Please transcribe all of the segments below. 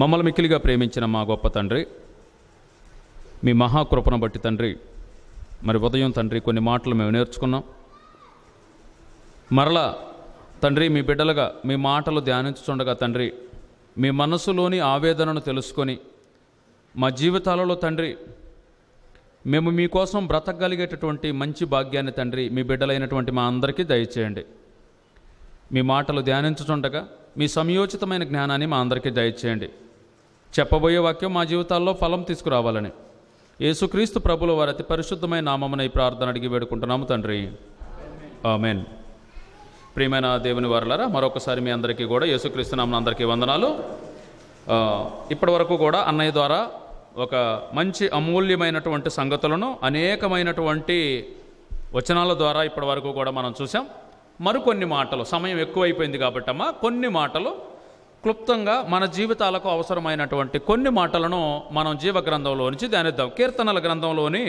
మమ్మల్ని మిక్కిలిగా ప్రేమించిన మా గొప్ప తండ్రి మీ మహాకృపను బట్టి తండ్రి మరి ఉదయం తండ్రి కొన్ని మాటలు మేము నేర్చుకున్నాం మరలా తండ్రి మీ బిడ్డలుగా మీ మాటలు ధ్యానించుండగా తండ్రి మీ మనసులోని ఆవేదనను తెలుసుకొని మా జీవితాలలో తండ్రి మేము మీకోసం బ్రతకగలిగేటటువంటి మంచి భాగ్యాన్ని తండ్రి మీ బిడ్డలైనటువంటి మా అందరికీ దయచేయండి మీ మాటలు ధ్యానించుచుండగా మీ సమయోచితమైన జ్ఞానాన్ని మా అందరికీ దయచేయండి చెప్పబోయే వాక్యం మా జీవితాల్లో ఫలం తీసుకురావాలని యేసుక్రీస్తు ప్రభుల వారి అతి పరిశుద్ధమైన నామమున ఈ ప్రార్థన అడిగి వేడుకుంటున్నాము తండ్రి ఆమెన్ ప్రియమైన దేవుని వారలారా మరొకసారి మీ అందరికీ కూడా యేసుక్రీస్తు నామన అందరికీ వందనాలు ఇప్పటి వరకు కూడా అన్నయ్య ద్వారా ఒక మంచి అమూల్యమైనటువంటి సంగతులను అనేకమైనటువంటి వచనాల ద్వారా ఇప్పటి వరకు కూడా మనం చూసాం మరికొన్ని మాటలు సమయం ఎక్కువైపోయింది కాబట్టి అమ్మ కొన్ని మాటలు క్లుప్తంగా మన జీవితాలకు అవసరమైనటువంటి కొన్ని మాటలను మనం జీవగ్రంథంలో నుంచి ధ్యానిద్దాం కీర్తనల గ్రంథంలోని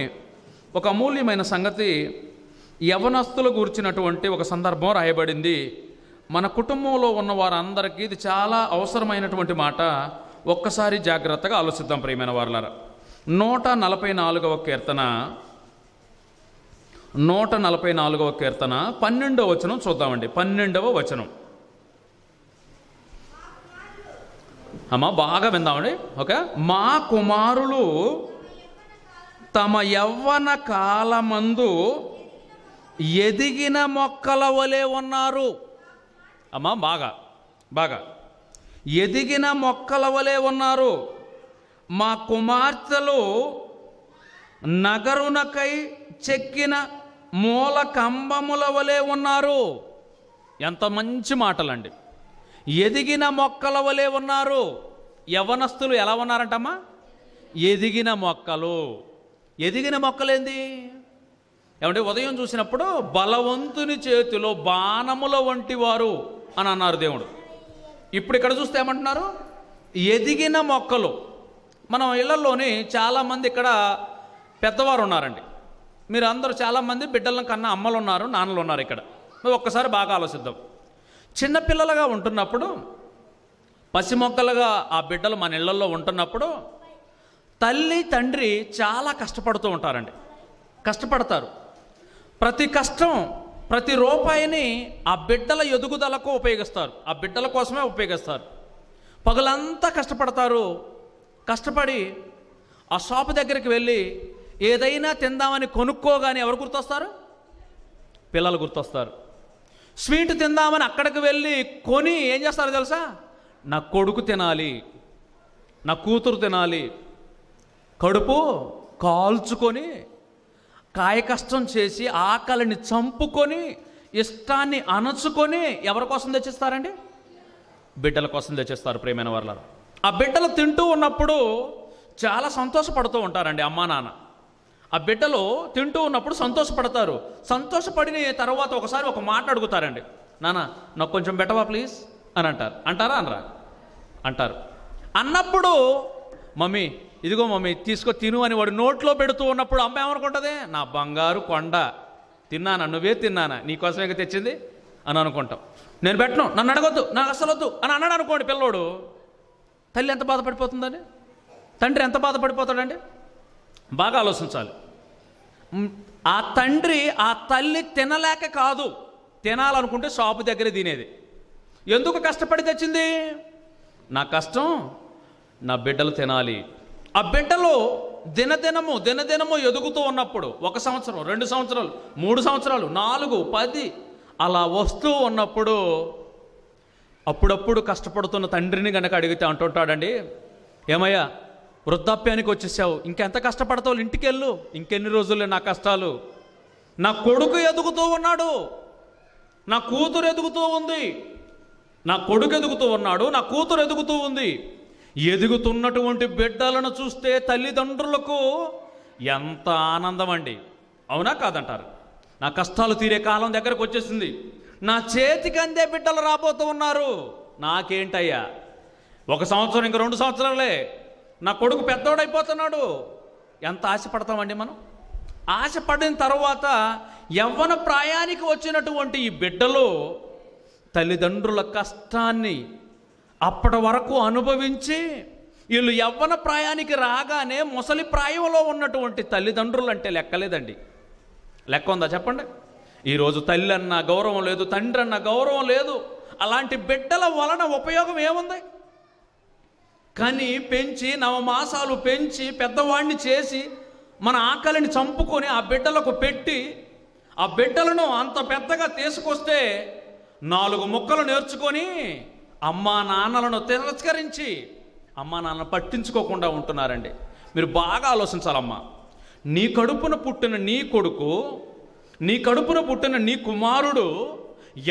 ఒక అమూల్యమైన సంగతి యవనస్తులు గురించినటువంటి ఒక సందర్భం రాయబడింది మన కుటుంబంలో ఉన్న వారందరికీ ఇది చాలా అవసరమైనటువంటి మాట ఒక్కసారి జాగ్రత్తగా ఆలోచిద్దాం ప్రియమైన వారులారా నూట నలభై నాలుగవ కీర్తన నూట నలభై నాలుగవ కీర్తన పన్నెండవ వచనం చూద్దామండి పన్నెండవ వచనం అమ్మా బాగా విందామండి ఓకే మా కుమారులు తమ యవ్వన కాలమందు ఎదిగిన మొక్కల వలె ఉన్నారు అమ్మా బాగా బాగా ఎదిగిన మొక్కల వలె ఉన్నారు మా కుమార్తెలు నగరునకై చెక్కిన మూల కంబముల వలె ఉన్నారు ఎంత మంచి మాటలండి ఎదిగిన మొక్కల వలె ఉన్నారు యవనస్తులు ఎలా ఉన్నారంటమ్మా ఎదిగిన మొక్కలు ఎదిగిన మొక్కలేంది ఏమంటే ఉదయం చూసినప్పుడు బలవంతుని చేతిలో బాణముల వంటి వారు అని అన్నారు దేవుడు ఇప్పుడు ఇక్కడ చూస్తే ఏమంటున్నారు ఎదిగిన మొక్కలు మనం ఇళ్లలోని చాలామంది ఇక్కడ పెద్దవారు ఉన్నారండి మీరు అందరూ చాలామంది బిడ్డలను కన్నా అమ్మలు ఉన్నారు నాన్నలు ఉన్నారు ఇక్కడ మేము ఒక్కసారి బాగా ఆలోచిద్దాం చిన్నపిల్లలుగా ఉంటున్నప్పుడు పసిమొక్కలుగా ఆ బిడ్డలు మన ఇళ్లలో ఉంటున్నప్పుడు తల్లి తండ్రి చాలా కష్టపడుతూ ఉంటారండి కష్టపడతారు ప్రతి కష్టం ప్రతి రూపాయిని ఆ బిడ్డల ఎదుగుదలకు ఉపయోగిస్తారు ఆ బిడ్డల కోసమే ఉపయోగిస్తారు పగలంతా కష్టపడతారు కష్టపడి ఆ షాప్ దగ్గరికి వెళ్ళి ఏదైనా తిందామని కొనుక్కోగానే ఎవరు గుర్తొస్తారు పిల్లలు గుర్తొస్తారు స్వీట్ తిందామని అక్కడికి వెళ్ళి కొని ఏం చేస్తారు తెలుసా నా కొడుకు తినాలి నా కూతురు తినాలి కడుపు కాల్చుకొని కాయ కష్టం చేసి ఆకలిని చంపుకొని ఇష్టాన్ని అణచుకొని ఎవరి కోసం తెచ్చిస్తారండి బిడ్డల కోసం తెచ్చిస్తారు ప్రేమైన వాళ్ళ ఆ బిడ్డలు తింటూ ఉన్నప్పుడు చాలా సంతోషపడుతూ ఉంటారండి అమ్మా నాన్న ఆ బిడ్డలో తింటూ ఉన్నప్పుడు సంతోషపడతారు సంతోషపడిన తర్వాత ఒకసారి ఒక మాట అడుగుతారండి నానా నాకు కొంచెం బెటవా ప్లీజ్ అని అంటారు అంటారా అనరా అంటారు అన్నప్పుడు మమ్మీ ఇదిగో మమ్మీ తీసుకో తిను అని వాడు నోట్లో పెడుతూ ఉన్నప్పుడు అమ్మాయి ఏమనుకుంటుంది నా బంగారు కొండ తిన్నానా నువ్వే తిన్నానా నీకోసమే తెచ్చింది అని అనుకుంటాం నేను పెట్టను నన్ను అడగొద్దు నాకు అసలు వద్దు అని అన్నాడు అనుకోండి పిల్లోడు తల్లి ఎంత బాధపడిపోతుందండి తండ్రి ఎంత బాధపడిపోతాడండి బాగా ఆలోచించాలి ఆ తండ్రి ఆ తల్లి తినలేక కాదు తినాలనుకుంటే షాపు దగ్గర తినేది ఎందుకు కష్టపడి తెచ్చింది నా కష్టం నా బిడ్డలు తినాలి ఆ బిడ్డలు దినదినము దినదినము ఎదుగుతూ ఉన్నప్పుడు ఒక సంవత్సరం రెండు సంవత్సరాలు మూడు సంవత్సరాలు నాలుగు పది అలా వస్తూ ఉన్నప్పుడు అప్పుడప్పుడు కష్టపడుతున్న తండ్రిని కనుక అడిగితే అంటుంటాడండి ఏమయ్యా వృద్ధాప్యానికి వచ్చేసావు ఇంకెంత కష్టపడతావు ఇంటికి వెళ్ళు ఇంకెన్ని రోజులే నా కష్టాలు నా కొడుకు ఎదుగుతూ ఉన్నాడు నా కూతురు ఎదుగుతూ ఉంది నా కొడుకు ఎదుగుతూ ఉన్నాడు నా కూతురు ఎదుగుతూ ఉంది ఎదుగుతున్నటువంటి బిడ్డలను చూస్తే తల్లిదండ్రులకు ఎంత ఆనందం అండి అవునా కాదంటారు నా కష్టాలు తీరే కాలం దగ్గరకు వచ్చేసింది నా చేతికి అందే బిడ్డలు రాబోతూ ఉన్నారు నాకేంటయ్యా ఒక సంవత్సరం ఇంక రెండు సంవత్సరాలే నా కొడుకు పెద్దోడైపోతున్నాడు ఎంత ఆశపడతామండి మనం ఆశపడిన తర్వాత యవ్వన ప్రాయానికి వచ్చినటువంటి ఈ బిడ్డలో తల్లిదండ్రుల కష్టాన్ని అప్పటి వరకు అనుభవించి వీళ్ళు యవ్వన ప్రాయానికి రాగానే ముసలి ప్రాయంలో ఉన్నటువంటి తల్లిదండ్రులు అంటే లెక్కలేదండి లెక్క ఉందా చెప్పండి ఈరోజు తల్లి అన్న గౌరవం లేదు తండ్రి అన్న గౌరవం లేదు అలాంటి బిడ్డల వలన ఉపయోగం ఏముంది కానీ పెంచి నవమాసాలు పెంచి పెద్దవాడిని చేసి మన ఆకలిని చంపుకొని ఆ బిడ్డలకు పెట్టి ఆ బిడ్డలను అంత పెద్దగా తీసుకొస్తే నాలుగు ముక్కలు నేర్చుకొని అమ్మా నాన్నలను తిరస్కరించి అమ్మా నాన్న పట్టించుకోకుండా ఉంటున్నారండి మీరు బాగా ఆలోచించాలమ్మా నీ కడుపున పుట్టిన నీ కొడుకు నీ కడుపున పుట్టిన నీ కుమారుడు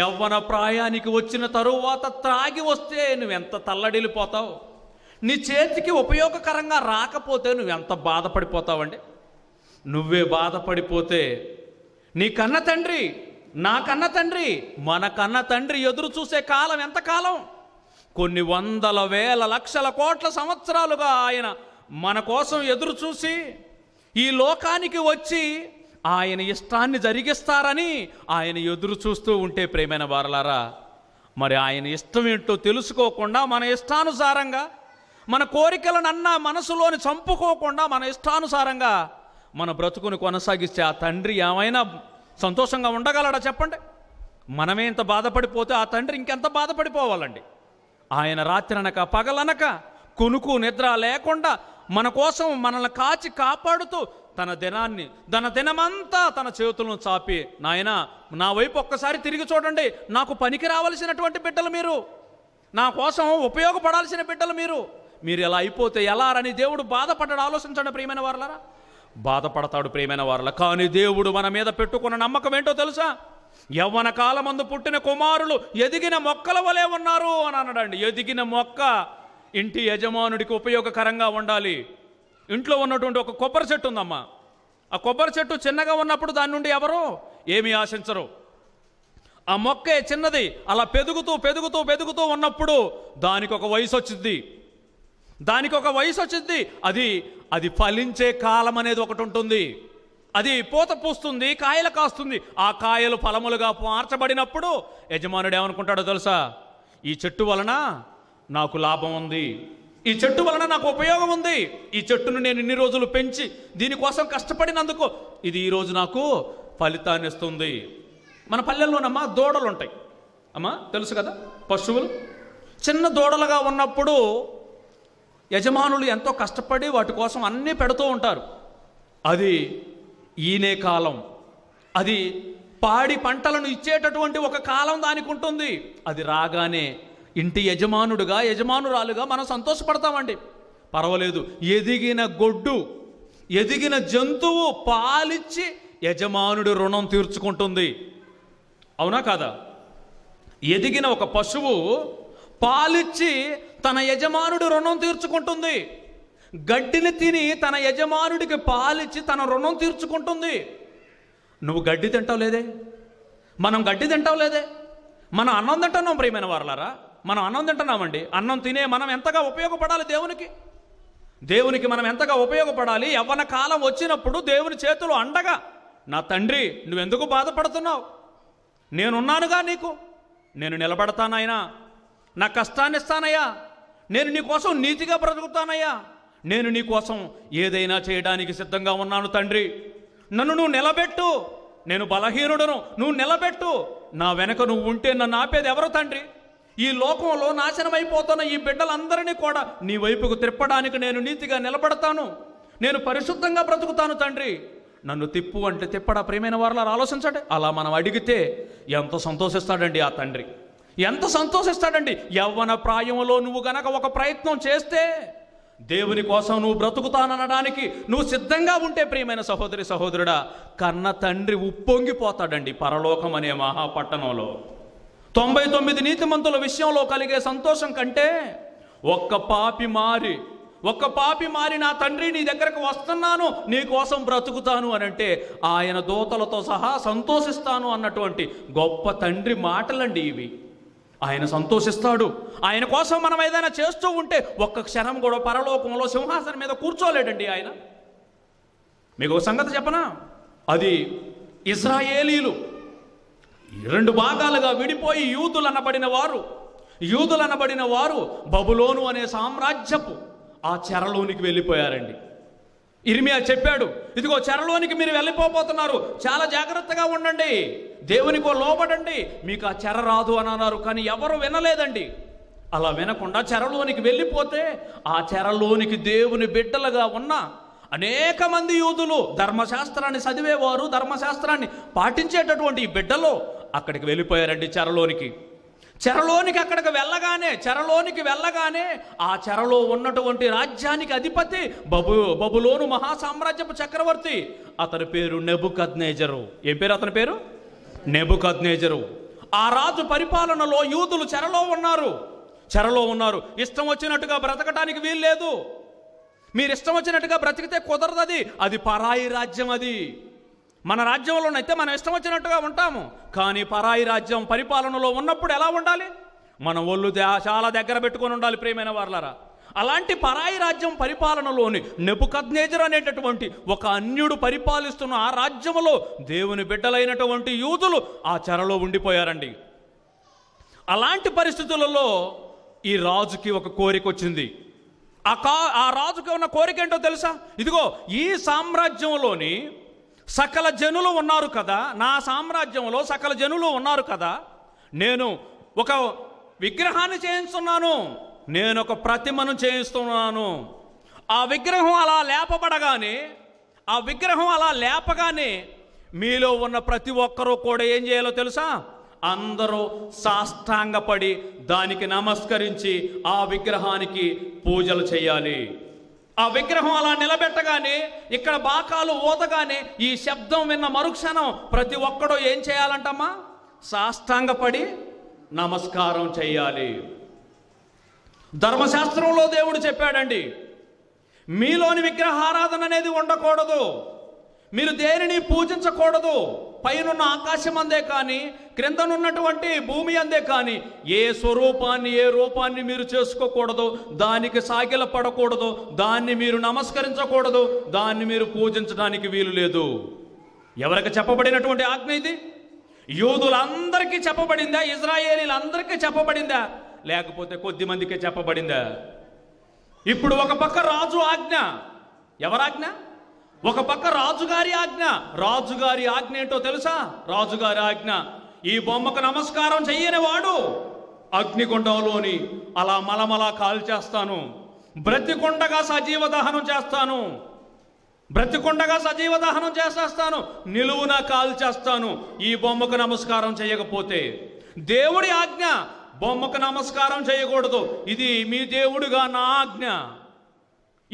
యవ్వన ప్రాయానికి వచ్చిన తరువాత త్రాగి వస్తే నువ్వు ఎంత తల్లడిల్లిపోతావు నీ చేతికి ఉపయోగకరంగా రాకపోతే నువ్వు ఎంత బాధపడిపోతావండి నువ్వే బాధపడిపోతే నీ కన్న తండ్రి నా కన్న తండ్రి మన కన్న తండ్రి ఎదురు చూసే కాలం ఎంతకాలం కొన్ని వందల వేల లక్షల కోట్ల సంవత్సరాలుగా ఆయన మన కోసం ఎదురు చూసి ఈ లోకానికి వచ్చి ఆయన ఇష్టాన్ని జరిగిస్తారని ఆయన ఎదురు చూస్తూ ఉంటే ప్రేమైన వారలారా మరి ఆయన ఇష్టం ఏంటో తెలుసుకోకుండా మన ఇష్టానుసారంగా మన కోరికలనన్నా మనసులోని చంపుకోకుండా మన ఇష్టానుసారంగా మన బ్రతుకుని కొనసాగిస్తే ఆ తండ్రి ఏమైనా సంతోషంగా ఉండగలడా చెప్పండి మనమే ఇంత బాధపడిపోతే ఆ తండ్రి ఇంకెంత బాధపడిపోవాలండి ఆయన రాత్రనక పగలనక కొనుకు నిద్ర లేకుండా మన కోసం మనల్ని కాచి కాపాడుతూ తన దినాన్ని తన దినమంతా తన చేతులను చాపి నాయన నా వైపు ఒక్కసారి తిరిగి చూడండి నాకు పనికి రావలసినటువంటి బిడ్డలు మీరు నా కోసం ఉపయోగపడాల్సిన బిడ్డలు మీరు మీరు ఎలా అయిపోతే ఎలా అని దేవుడు బాధపడ్డాడు ఆలోచించండి ప్రియమైన వారులరా బాధపడతాడు ప్రియమైన వారుల కానీ దేవుడు మన మీద పెట్టుకున్న నమ్మకం ఏంటో తెలుసా యవ్వన కాలమందు పుట్టిన కుమారులు ఎదిగిన మొక్కల వలె ఉన్నారు అని అనడండి ఎదిగిన మొక్క ఇంటి యజమానుడికి ఉపయోగకరంగా ఉండాలి ఇంట్లో ఉన్నటువంటి ఒక కొబ్బరి చెట్టు ఉందమ్మా ఆ కొబ్బరి చెట్టు చిన్నగా ఉన్నప్పుడు దాని నుండి ఎవరు ఏమీ ఆశించరు ఆ మొక్కే చిన్నది అలా పెదుగుతూ పెదుగుతూ పెదుగుతూ ఉన్నప్పుడు దానికి ఒక వయసు వచ్చింది దానికి ఒక వయసు వచ్చింది అది అది ఫలించే కాలం అనేది ఒకటి ఉంటుంది అది పూత పూస్తుంది కాయలు కాస్తుంది ఆ కాయలు ఫలములుగా మార్చబడినప్పుడు యజమానుడు ఏమనుకుంటాడో తెలుసా ఈ చెట్టు వలన నాకు లాభం ఉంది ఈ చెట్టు వలన నాకు ఉపయోగం ఉంది ఈ చెట్టును నేను ఇన్ని రోజులు పెంచి దీనికోసం కష్టపడినందుకు ఇది ఈరోజు నాకు ఫలితాన్ని ఇస్తుంది మన పల్లెల్లోనమ్మా దూడలు ఉంటాయి అమ్మా తెలుసు కదా పశువులు చిన్న దూడలుగా ఉన్నప్పుడు యజమానులు ఎంతో కష్టపడి వాటి కోసం అన్నీ పెడుతూ ఉంటారు అది ఈనే కాలం అది పాడి పంటలను ఇచ్చేటటువంటి ఒక కాలం దానికి ఉంటుంది అది రాగానే ఇంటి యజమానుడుగా యజమానురాలుగా మనం సంతోషపడతామండి పర్వాలేదు ఎదిగిన గొడ్డు ఎదిగిన జంతువు పాలిచ్చి యజమానుడి రుణం తీర్చుకుంటుంది అవునా కాదా ఎదిగిన ఒక పశువు పాలిచ్చి తన యజమానుడి రుణం తీర్చుకుంటుంది గడ్డిని తిని తన యజమానుడికి పాలిచ్చి తన రుణం తీర్చుకుంటుంది నువ్వు గడ్డి తింటావు లేదే మనం గడ్డి తింటావు లేదే మనం అన్నం తింటున్నాం ప్రియమైన వారలారా మనం అన్నం తింటున్నామండి అన్నం తినే మనం ఎంతగా ఉపయోగపడాలి దేవునికి దేవునికి మనం ఎంతగా ఉపయోగపడాలి ఎవరి కాలం వచ్చినప్పుడు దేవుని చేతులు అండగా నా తండ్రి నువ్వెందుకు బాధపడుతున్నావు నేనున్నానుగా నీకు నేను నిలబడతానైనా నా కష్టాన్ని ఇస్తానయ్యా నేను నీకోసం నీతిగా బ్రతుకుతానయ్యా నేను నీకోసం ఏదైనా చేయడానికి సిద్ధంగా ఉన్నాను తండ్రి నన్ను నువ్వు నిలబెట్టు నేను బలహీనుడను నువ్వు నిలబెట్టు నా వెనక నువ్వు ఉంటే నన్ను ఆపేది ఎవరు తండ్రి ఈ లోకంలో నాశనమైపోతున్న ఈ బిడ్డలందరినీ కూడా నీ వైపుకు తిప్పడానికి నేను నీతిగా నిలబడతాను నేను పరిశుద్ధంగా బ్రతుకుతాను తండ్రి నన్ను తిప్పు అంటే తిప్పడా ప్రేమైన వారిలో ఆలోచించండి అలా మనం అడిగితే ఎంతో సంతోషిస్తాడండి ఆ తండ్రి ఎంత సంతోషిస్తాడండి యవ్వన ప్రాయంలో నువ్వు గనక ఒక ప్రయత్నం చేస్తే దేవుని కోసం నువ్వు బ్రతుకుతాననడానికి నువ్వు సిద్ధంగా ఉంటే ప్రియమైన సహోదరి సహోదరుడా కన్న తండ్రి ఉప్పొంగిపోతాడండి పరలోకం అనే మహాపట్టణంలో తొంభై తొమ్మిది నీతిమంతుల విషయంలో కలిగే సంతోషం కంటే ఒక్క పాపి మారి ఒక్క పాపి మారి నా తండ్రి నీ దగ్గరకు వస్తున్నాను నీ కోసం బ్రతుకుతాను అని అంటే ఆయన దోతలతో సహా సంతోషిస్తాను అన్నటువంటి గొప్ప తండ్రి మాటలండి ఇవి ఆయన సంతోషిస్తాడు ఆయన కోసం మనం ఏదైనా చేస్తూ ఉంటే ఒక్క క్షణం కూడా పరలోకంలో సింహాసనం మీద కూర్చోలేడండి ఆయన మీకు ఒక సంగతి చెప్పనా అది ఇస్రాయేలీలు రెండు భాగాలుగా విడిపోయి యూదులు అనబడిన వారు యూదులు అనబడిన వారు బబులోను అనే సామ్రాజ్యపు ఆ చెరలోనికి వెళ్ళిపోయారండి ఇరిమియా చెప్పాడు ఇదిగో చెరలోనికి మీరు వెళ్ళిపోతున్నారు చాలా జాగ్రత్తగా ఉండండి దేవునికో లోపడండి మీకు ఆ చెర రాదు అని అన్నారు కానీ ఎవరు వినలేదండి అలా వినకుండా చెరలోనికి వెళ్ళిపోతే ఆ చెరలోనికి దేవుని బిడ్డలుగా ఉన్న అనేక మంది యూదులు ధర్మశాస్త్రాన్ని చదివేవారు ధర్మశాస్త్రాన్ని పాటించేటటువంటి బిడ్డలు అక్కడికి వెళ్ళిపోయారండి చెరలోనికి చెరలోనికి అక్కడికి వెళ్ళగానే చెరలోనికి వెళ్ళగానే ఆ చెరలో ఉన్నటువంటి రాజ్యానికి అధిపతి బబు బబులోను మహాసామ్రాజ్యపు చక్రవర్తి అతని పేరు నెబుకద్నేజరు ఏం పేరు అతని పేరు నెబుకద్నేజరు ఆ రాజు పరిపాలనలో యూదులు చెరలో ఉన్నారు చెరలో ఉన్నారు ఇష్టం వచ్చినట్టుగా బ్రతకటానికి వీల్లేదు మీరు ఇష్టం వచ్చినట్టుగా బ్రతికితే కుదరదది అది పరాయి రాజ్యం అది మన రాజ్యంలోనైతే మనం ఇష్టం వచ్చినట్టుగా ఉంటాము కానీ పరాయి రాజ్యం పరిపాలనలో ఉన్నప్పుడు ఎలా ఉండాలి మన ఒళ్ళు చాలా దగ్గర పెట్టుకొని ఉండాలి ప్రేమైన వార్లరా అలాంటి పరాయి రాజ్యం పరిపాలనలోని నెపుకద్నేజర్ అనేటటువంటి ఒక అన్యుడు పరిపాలిస్తున్న ఆ రాజ్యములో దేవుని బిడ్డలైనటువంటి యూదులు ఆ చెరలో ఉండిపోయారండి అలాంటి పరిస్థితులలో ఈ రాజుకి ఒక కోరిక వచ్చింది ఆ కా ఆ రాజుకి ఉన్న కోరిక ఏంటో తెలుసా ఇదిగో ఈ సామ్రాజ్యంలోని సకల జనులు ఉన్నారు కదా నా సామ్రాజ్యంలో సకల జనులు ఉన్నారు కదా నేను ఒక విగ్రహాన్ని చేయిస్తున్నాను నేను ఒక ప్రతిమను చేయిస్తున్నాను ఆ విగ్రహం అలా లేపబడగానే ఆ విగ్రహం అలా లేపగానే మీలో ఉన్న ప్రతి ఒక్కరూ కూడా ఏం చేయాలో తెలుసా అందరూ సాష్టాంగపడి దానికి నమస్కరించి ఆ విగ్రహానికి పూజలు చేయాలి ఆ విగ్రహం అలా నిలబెట్టగానే ఇక్కడ బాకాలు ఊతగానే ఈ శబ్దం విన్న మరుక్షణం ప్రతి ఒక్కడు ఏం చేయాలంటమ్మా సాష్టాంగపడి నమస్కారం చేయాలి ధర్మశాస్త్రంలో దేవుడు చెప్పాడండి మీలోని విగ్రహారాధన అనేది ఉండకూడదు మీరు దేనిని పూజించకూడదు పైనున్న ఆకాశం అందే కానీ క్రిందనున్నటువంటి భూమి అందే కానీ ఏ స్వరూపాన్ని ఏ రూపాన్ని మీరు చేసుకోకూడదు దానికి సాగిల పడకూడదు దాన్ని మీరు నమస్కరించకూడదు దాన్ని మీరు పూజించడానికి వీలు లేదు ఎవరికి చెప్పబడినటువంటి ఆజ్ఞ ఇది యూదులందరికీ చెప్పబడిందా ఇజ్రాయేలీలందరికీ చెప్పబడిందా లేకపోతే కొద్ది మందికే చెప్పబడిందా ఇప్పుడు ఒక పక్క రాజు ఆజ్ఞ ఎవరాజ్ఞ ఒక పక్క రాజుగారి ఆజ్ఞ రాజుగారి ఆజ్ఞ ఏంటో తెలుసా రాజుగారి ఆజ్ఞ ఈ బొమ్మకు నమస్కారం చెయ్యని వాడు అగ్నిగుండంలోని అలా మలమలా కాల్చేస్తాను బ్రతికొండగా సజీవ దహనం చేస్తాను బ్రతికొండగా సజీవ దహనం చేసేస్తాను నిలువున కాల్చేస్తాను ఈ బొమ్మకు నమస్కారం చేయకపోతే దేవుడి ఆజ్ఞ బొమ్మకు నమస్కారం చేయకూడదు ఇది మీ దేవుడుగా నా ఆజ్ఞ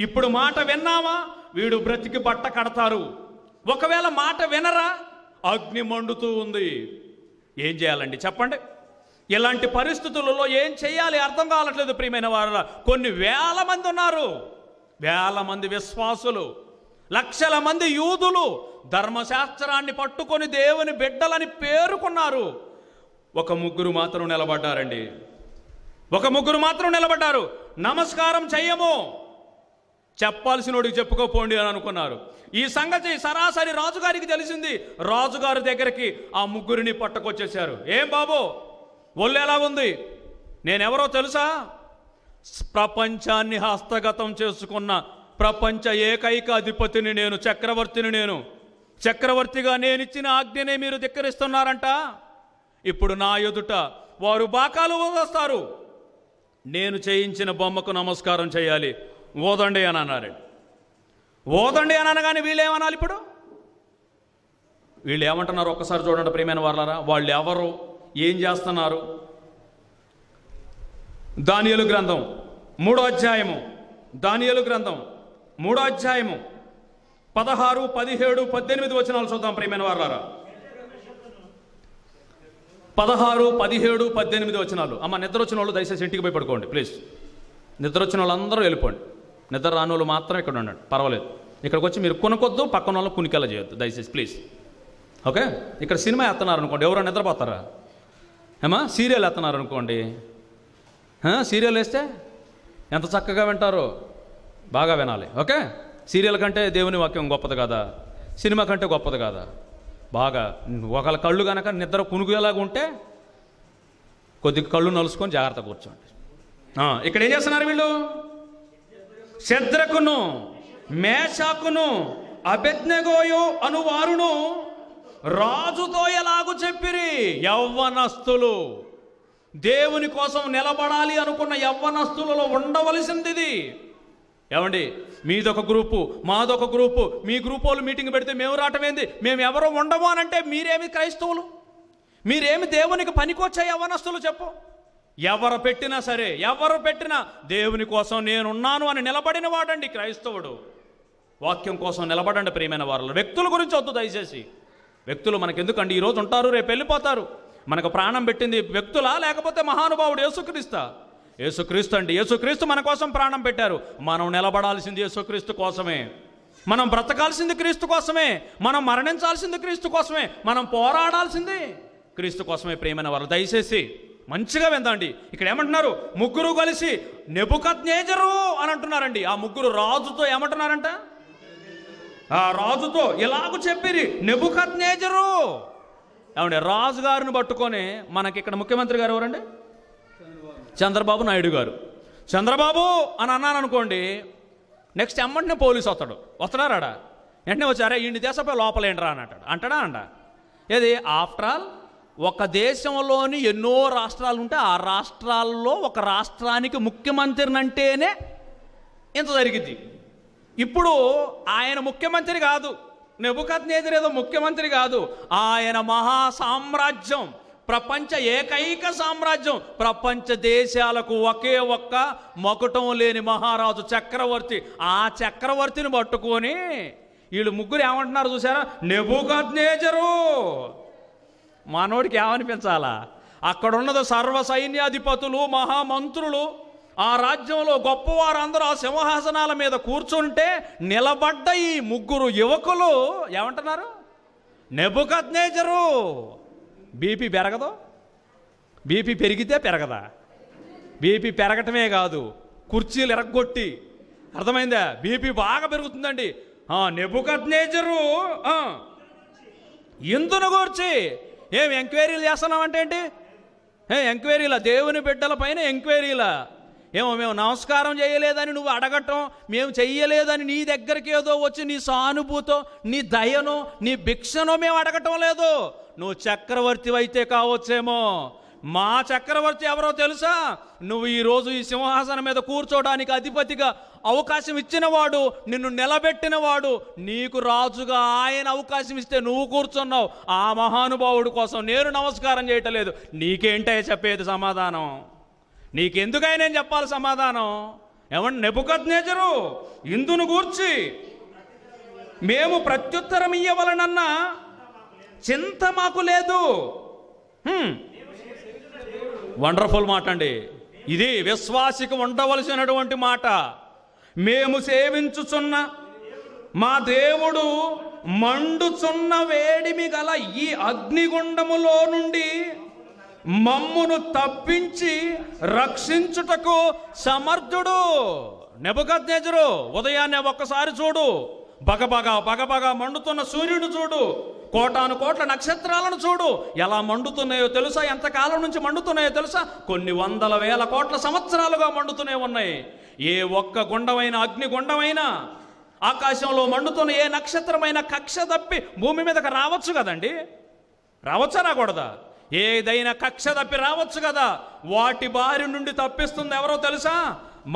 ఇప్పుడు మాట విన్నావా వీడు బ్రతికి బట్ట కడతారు ఒకవేళ మాట వినరా అగ్ని మండుతూ ఉంది ఏం చేయాలండి చెప్పండి ఇలాంటి పరిస్థితులలో ఏం చేయాలి అర్థం కావట్లేదు ప్రియమైన వారు కొన్ని వేల మంది ఉన్నారు వేల మంది విశ్వాసులు లక్షల మంది యూదులు ధర్మశాస్త్రాన్ని పట్టుకొని దేవుని బిడ్డలని పేరుకున్నారు ఒక ముగ్గురు మాత్రం నిలబడ్డారండి ఒక ముగ్గురు మాత్రం నిలబడ్డారు నమస్కారం చెయ్యము చెప్పాల్సినోడికి చెప్పుకోపోండి అని అనుకున్నారు ఈ సంగతి సరాసరి రాజుగారికి తెలిసింది రాజుగారి దగ్గరికి ఆ ముగ్గురిని పట్టుకొచ్చేశారు ఏం బాబు ఒళ్ళు ఎలాగుంది నేనెవరో తెలుసా ప్రపంచాన్ని హస్తగతం చేసుకున్న ప్రపంచ ఏకైక అధిపతిని నేను చక్రవర్తిని నేను చక్రవర్తిగా నేనిచ్చిన ఆజ్ఞనే మీరు ధిక్కరిస్తున్నారంట ఇప్పుడు నా ఎదుట వారు బాకాలు వస్తారు నేను చేయించిన బొమ్మకు నమస్కారం చేయాలి ఓదండి అని అన్నారు ఓదండి అని అనగానే వీళ్ళేమనాలి ఇప్పుడు వీళ్ళు ఏమంటున్నారు ఒక్కసారి చూడండి ప్రియమైన వాళ్ళారా వాళ్ళు ఎవరు ఏం చేస్తున్నారు దానియలు గ్రంథం మూడో అధ్యాయము దానియలు గ్రంథం మూడో అధ్యాయము పదహారు పదిహేడు పద్దెనిమిది వచనాలు చూద్దాం ప్రియమైన వాళ్ళారా పదహారు పదిహేడు పద్దెనిమిది వచనాలు అమ్మ నిద్ర వచ్చిన వాళ్ళు దయచేసి ఇంటికి పోయి పడుకోండి ప్లీజ్ నిద్ర వచ్చిన వాళ్ళందరూ వెళ్ళిపోండి నిద్ర వాళ్ళు మాత్రం ఇక్కడ ఉండండి పర్వాలేదు ఇక్కడికి వచ్చి మీరు కొనుక్కొద్దు పక్కన వాళ్ళు కునికెళ్ళ చేయొద్దు దయచేసి ప్లీజ్ ఓకే ఇక్కడ సినిమా ఎత్తన్నారు అనుకోండి ఎవరైనా నిద్రపోతారా ఏమా సీరియల్ ఎత్తన్నారు అనుకోండి సీరియల్ వేస్తే ఎంత చక్కగా వింటారు బాగా వినాలి ఓకే సీరియల్ కంటే దేవుని వాక్యం గొప్పది కదా సినిమా కంటే గొప్పది కాదా బాగా ఒకళ్ళ కళ్ళు కనుక నిద్ర కునుగులాగా ఉంటే కొద్దిగా కళ్ళు నలుసుకొని జాగ్రత్త కూర్చోండి ఇక్కడ ఏం చేస్తున్నారు వీళ్ళు శద్రకును మేషాకును అభిజ్ఞగోయు వారును రాజుతో ఎలాగు చెప్పిరి యవ్వనస్తులు దేవుని కోసం నిలబడాలి అనుకున్న యవ్వనస్తులలో ఉండవలసింది ఇది ఏమండి మీదొక గ్రూపు మాదొక గ్రూపు మీ గ్రూప్ వాళ్ళు మీటింగ్ పెడితే మేము రావటమేంది మేము ఎవరో ఉండము అనంటే మీరేమి క్రైస్తవులు మీరేమి దేవునికి పనికొచ్చే యవ్వనస్తులు చెప్పు ఎవరు పెట్టినా సరే ఎవరు పెట్టినా దేవుని కోసం నేనున్నాను అని నిలబడిన వాడండి క్రైస్తవుడు వాక్యం కోసం నిలబడండి ప్రియమైన వారు వ్యక్తుల గురించి వద్దు దయచేసి వ్యక్తులు మనకెందుకండి ఈరోజు ఉంటారు రేపు వెళ్ళిపోతారు మనకు ప్రాణం పెట్టింది వ్యక్తులా లేకపోతే మహానుభావుడు యేసుక్రీస్తా యేసుక్రీస్తు అండి యేసుక్రీస్తు మన కోసం ప్రాణం పెట్టారు మనం నిలబడాల్సింది యేసుక్రీస్తు కోసమే మనం బ్రతకాల్సింది క్రీస్తు కోసమే మనం మరణించాల్సింది క్రీస్తు కోసమే మనం పోరాడాల్సింది క్రీస్తు కోసమే ప్రేమైన వారు దయచేసి మంచిగా వెందండి ఇక్కడ ఏమంటున్నారు ముగ్గురు కలిసి నెబుకత్నేజరు అని అంటున్నారండి ఆ ముగ్గురు రాజుతో ఏమంటున్నారంట ఆ రాజుతో ఇలాగ చెప్పిరి నెబుకత్నేజరు ఏమండి రాజుగారిని పట్టుకొని మనకి ఇక్కడ ముఖ్యమంత్రి గారు ఎవరండి చంద్రబాబు నాయుడు గారు చంద్రబాబు అని అన్నాను అనుకోండి నెక్స్ట్ ఎమ్మంటనే పోలీసు వస్తాడు వస్తాడారాడా వెంటనే వచ్చారా ఈ దేశపై లోపలేండ్రా అని అంటాడు అంటాడా అంట ఏది ఆఫ్టర్ ఆల్ ఒక దేశంలోని ఎన్నో రాష్ట్రాలు ఉంటే ఆ రాష్ట్రాల్లో ఒక రాష్ట్రానికి ముఖ్యమంత్రిని అంటేనే ఇంత జరిగింది ఇప్పుడు ఆయన ముఖ్యమంత్రి కాదు నెబుకత్ ఏదో ముఖ్యమంత్రి కాదు ఆయన మహా సామ్రాజ్యం ప్రపంచ ఏకైక సామ్రాజ్యం ప్రపంచ దేశాలకు ఒకే ఒక్క మొకటం లేని మహారాజు చక్రవర్తి ఆ చక్రవర్తిని పట్టుకొని వీళ్ళు ముగ్గురు ఏమంటున్నారు చూసారా నెబుకత్ మనోడికి ఏమనిపించాలా అక్కడున్నది సర్వ సైన్యాధిపతులు మహామంత్రులు ఆ రాజ్యంలో గొప్పవారందరూ ఆ సింహాసనాల మీద కూర్చుంటే నిలబడ్డ ఈ ముగ్గురు యువకులు ఏమంటున్నారు నెబుకద్నేజరు బీపీ పెరగదు బీపీ పెరిగితే పెరగదా బీపీ పెరగటమే కాదు కుర్చీలు ఎరగొట్టి అర్థమైందా బీపీ బాగా పెరుగుతుందండి నెబుకద్నేజరు ఇందును గూర్చి ఏం ఎంక్వైరీలు చేస్తున్నాం అంటే ఏంటి ఏ ఎంక్వైరీలా దేవుని బిడ్డల పైన ఎంక్వైరీలా ఏమో మేము నమస్కారం చేయలేదని నువ్వు అడగటం మేము చెయ్యలేదని నీ దగ్గరికి ఏదో వచ్చి నీ సానుభూతో నీ దయను నీ భిక్షను మేము అడగటం లేదు నువ్వు చక్రవర్తి అయితే కావచ్చేమో మా చక్రవర్తి ఎవరో తెలుసా నువ్వు ఈరోజు ఈ సింహాసనం మీద కూర్చోడానికి అధిపతిగా అవకాశం ఇచ్చినవాడు నిన్ను నిలబెట్టినవాడు నీకు రాజుగా ఆయన అవకాశం ఇస్తే నువ్వు కూర్చున్నావు ఆ మహానుభావుడు కోసం నేను నమస్కారం చేయటలేదు నీకేంటే చెప్పేది సమాధానం నీకెందుకై నేను చెప్పాలి సమాధానం ఏమంటే నెపుకత్ ఇందును గూర్చి మేము ప్రత్యుత్తరం ఇయ్యవలనన్నా చింత మాకు లేదు వండర్ఫుల్ మాట అండి ఇది విశ్వాసికి ఉండవలసినటువంటి మాట మేము సేవించుచున్న మా దేవుడు మండుచున్న వేడిమి గల ఈ అగ్నిగుండములో నుండి మమ్మును తప్పించి రక్షించుటకు సమర్థుడు నెబుకద్నేజరు ఉదయాన్నే ఒక్కసారి చూడు బగబగా బగబగా మండుతున్న సూర్యుడు చూడు కోటాను కోట్ల నక్షత్రాలను చూడు ఎలా మండుతున్నాయో తెలుసా ఎంతకాలం నుంచి మండుతున్నాయో తెలుసా కొన్ని వందల వేల కోట్ల సంవత్సరాలుగా మండుతూనే ఉన్నాయి ఏ ఒక్క గుండమైన అగ్నిగుండమైనా ఆకాశంలో మండుతున్న ఏ నక్షత్రమైన కక్ష తప్పి భూమి మీదకి రావచ్చు కదండి రావచ్చా రాకూడదా ఏదైనా కక్ష తప్పి రావచ్చు కదా వాటి బారి నుండి తప్పిస్తుంది ఎవరో తెలుసా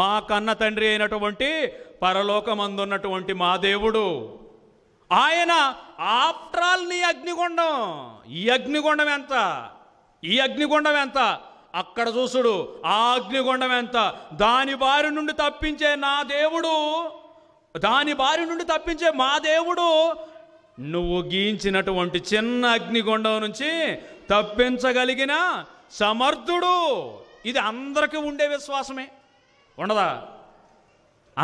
మా కన్న తండ్రి అయినటువంటి పరలోకమందున్నటువంటి మా దేవుడు ఆయన ఆఫ్టర్ ఆల్ నీ అగ్నిగుండం ఈ అగ్నిగుండం ఎంత ఈ అగ్నిగుండం ఎంత అక్కడ చూసుడు ఆ అగ్నిగుండం ఎంత దాని బారి నుండి తప్పించే నా దేవుడు దాని బారి నుండి తప్పించే మా దేవుడు నువ్వు గీయించినటువంటి చిన్న అగ్నిగుండం నుంచి తప్పించగలిగిన సమర్థుడు ఇది అందరికీ ఉండే విశ్వాసమే ఉండదా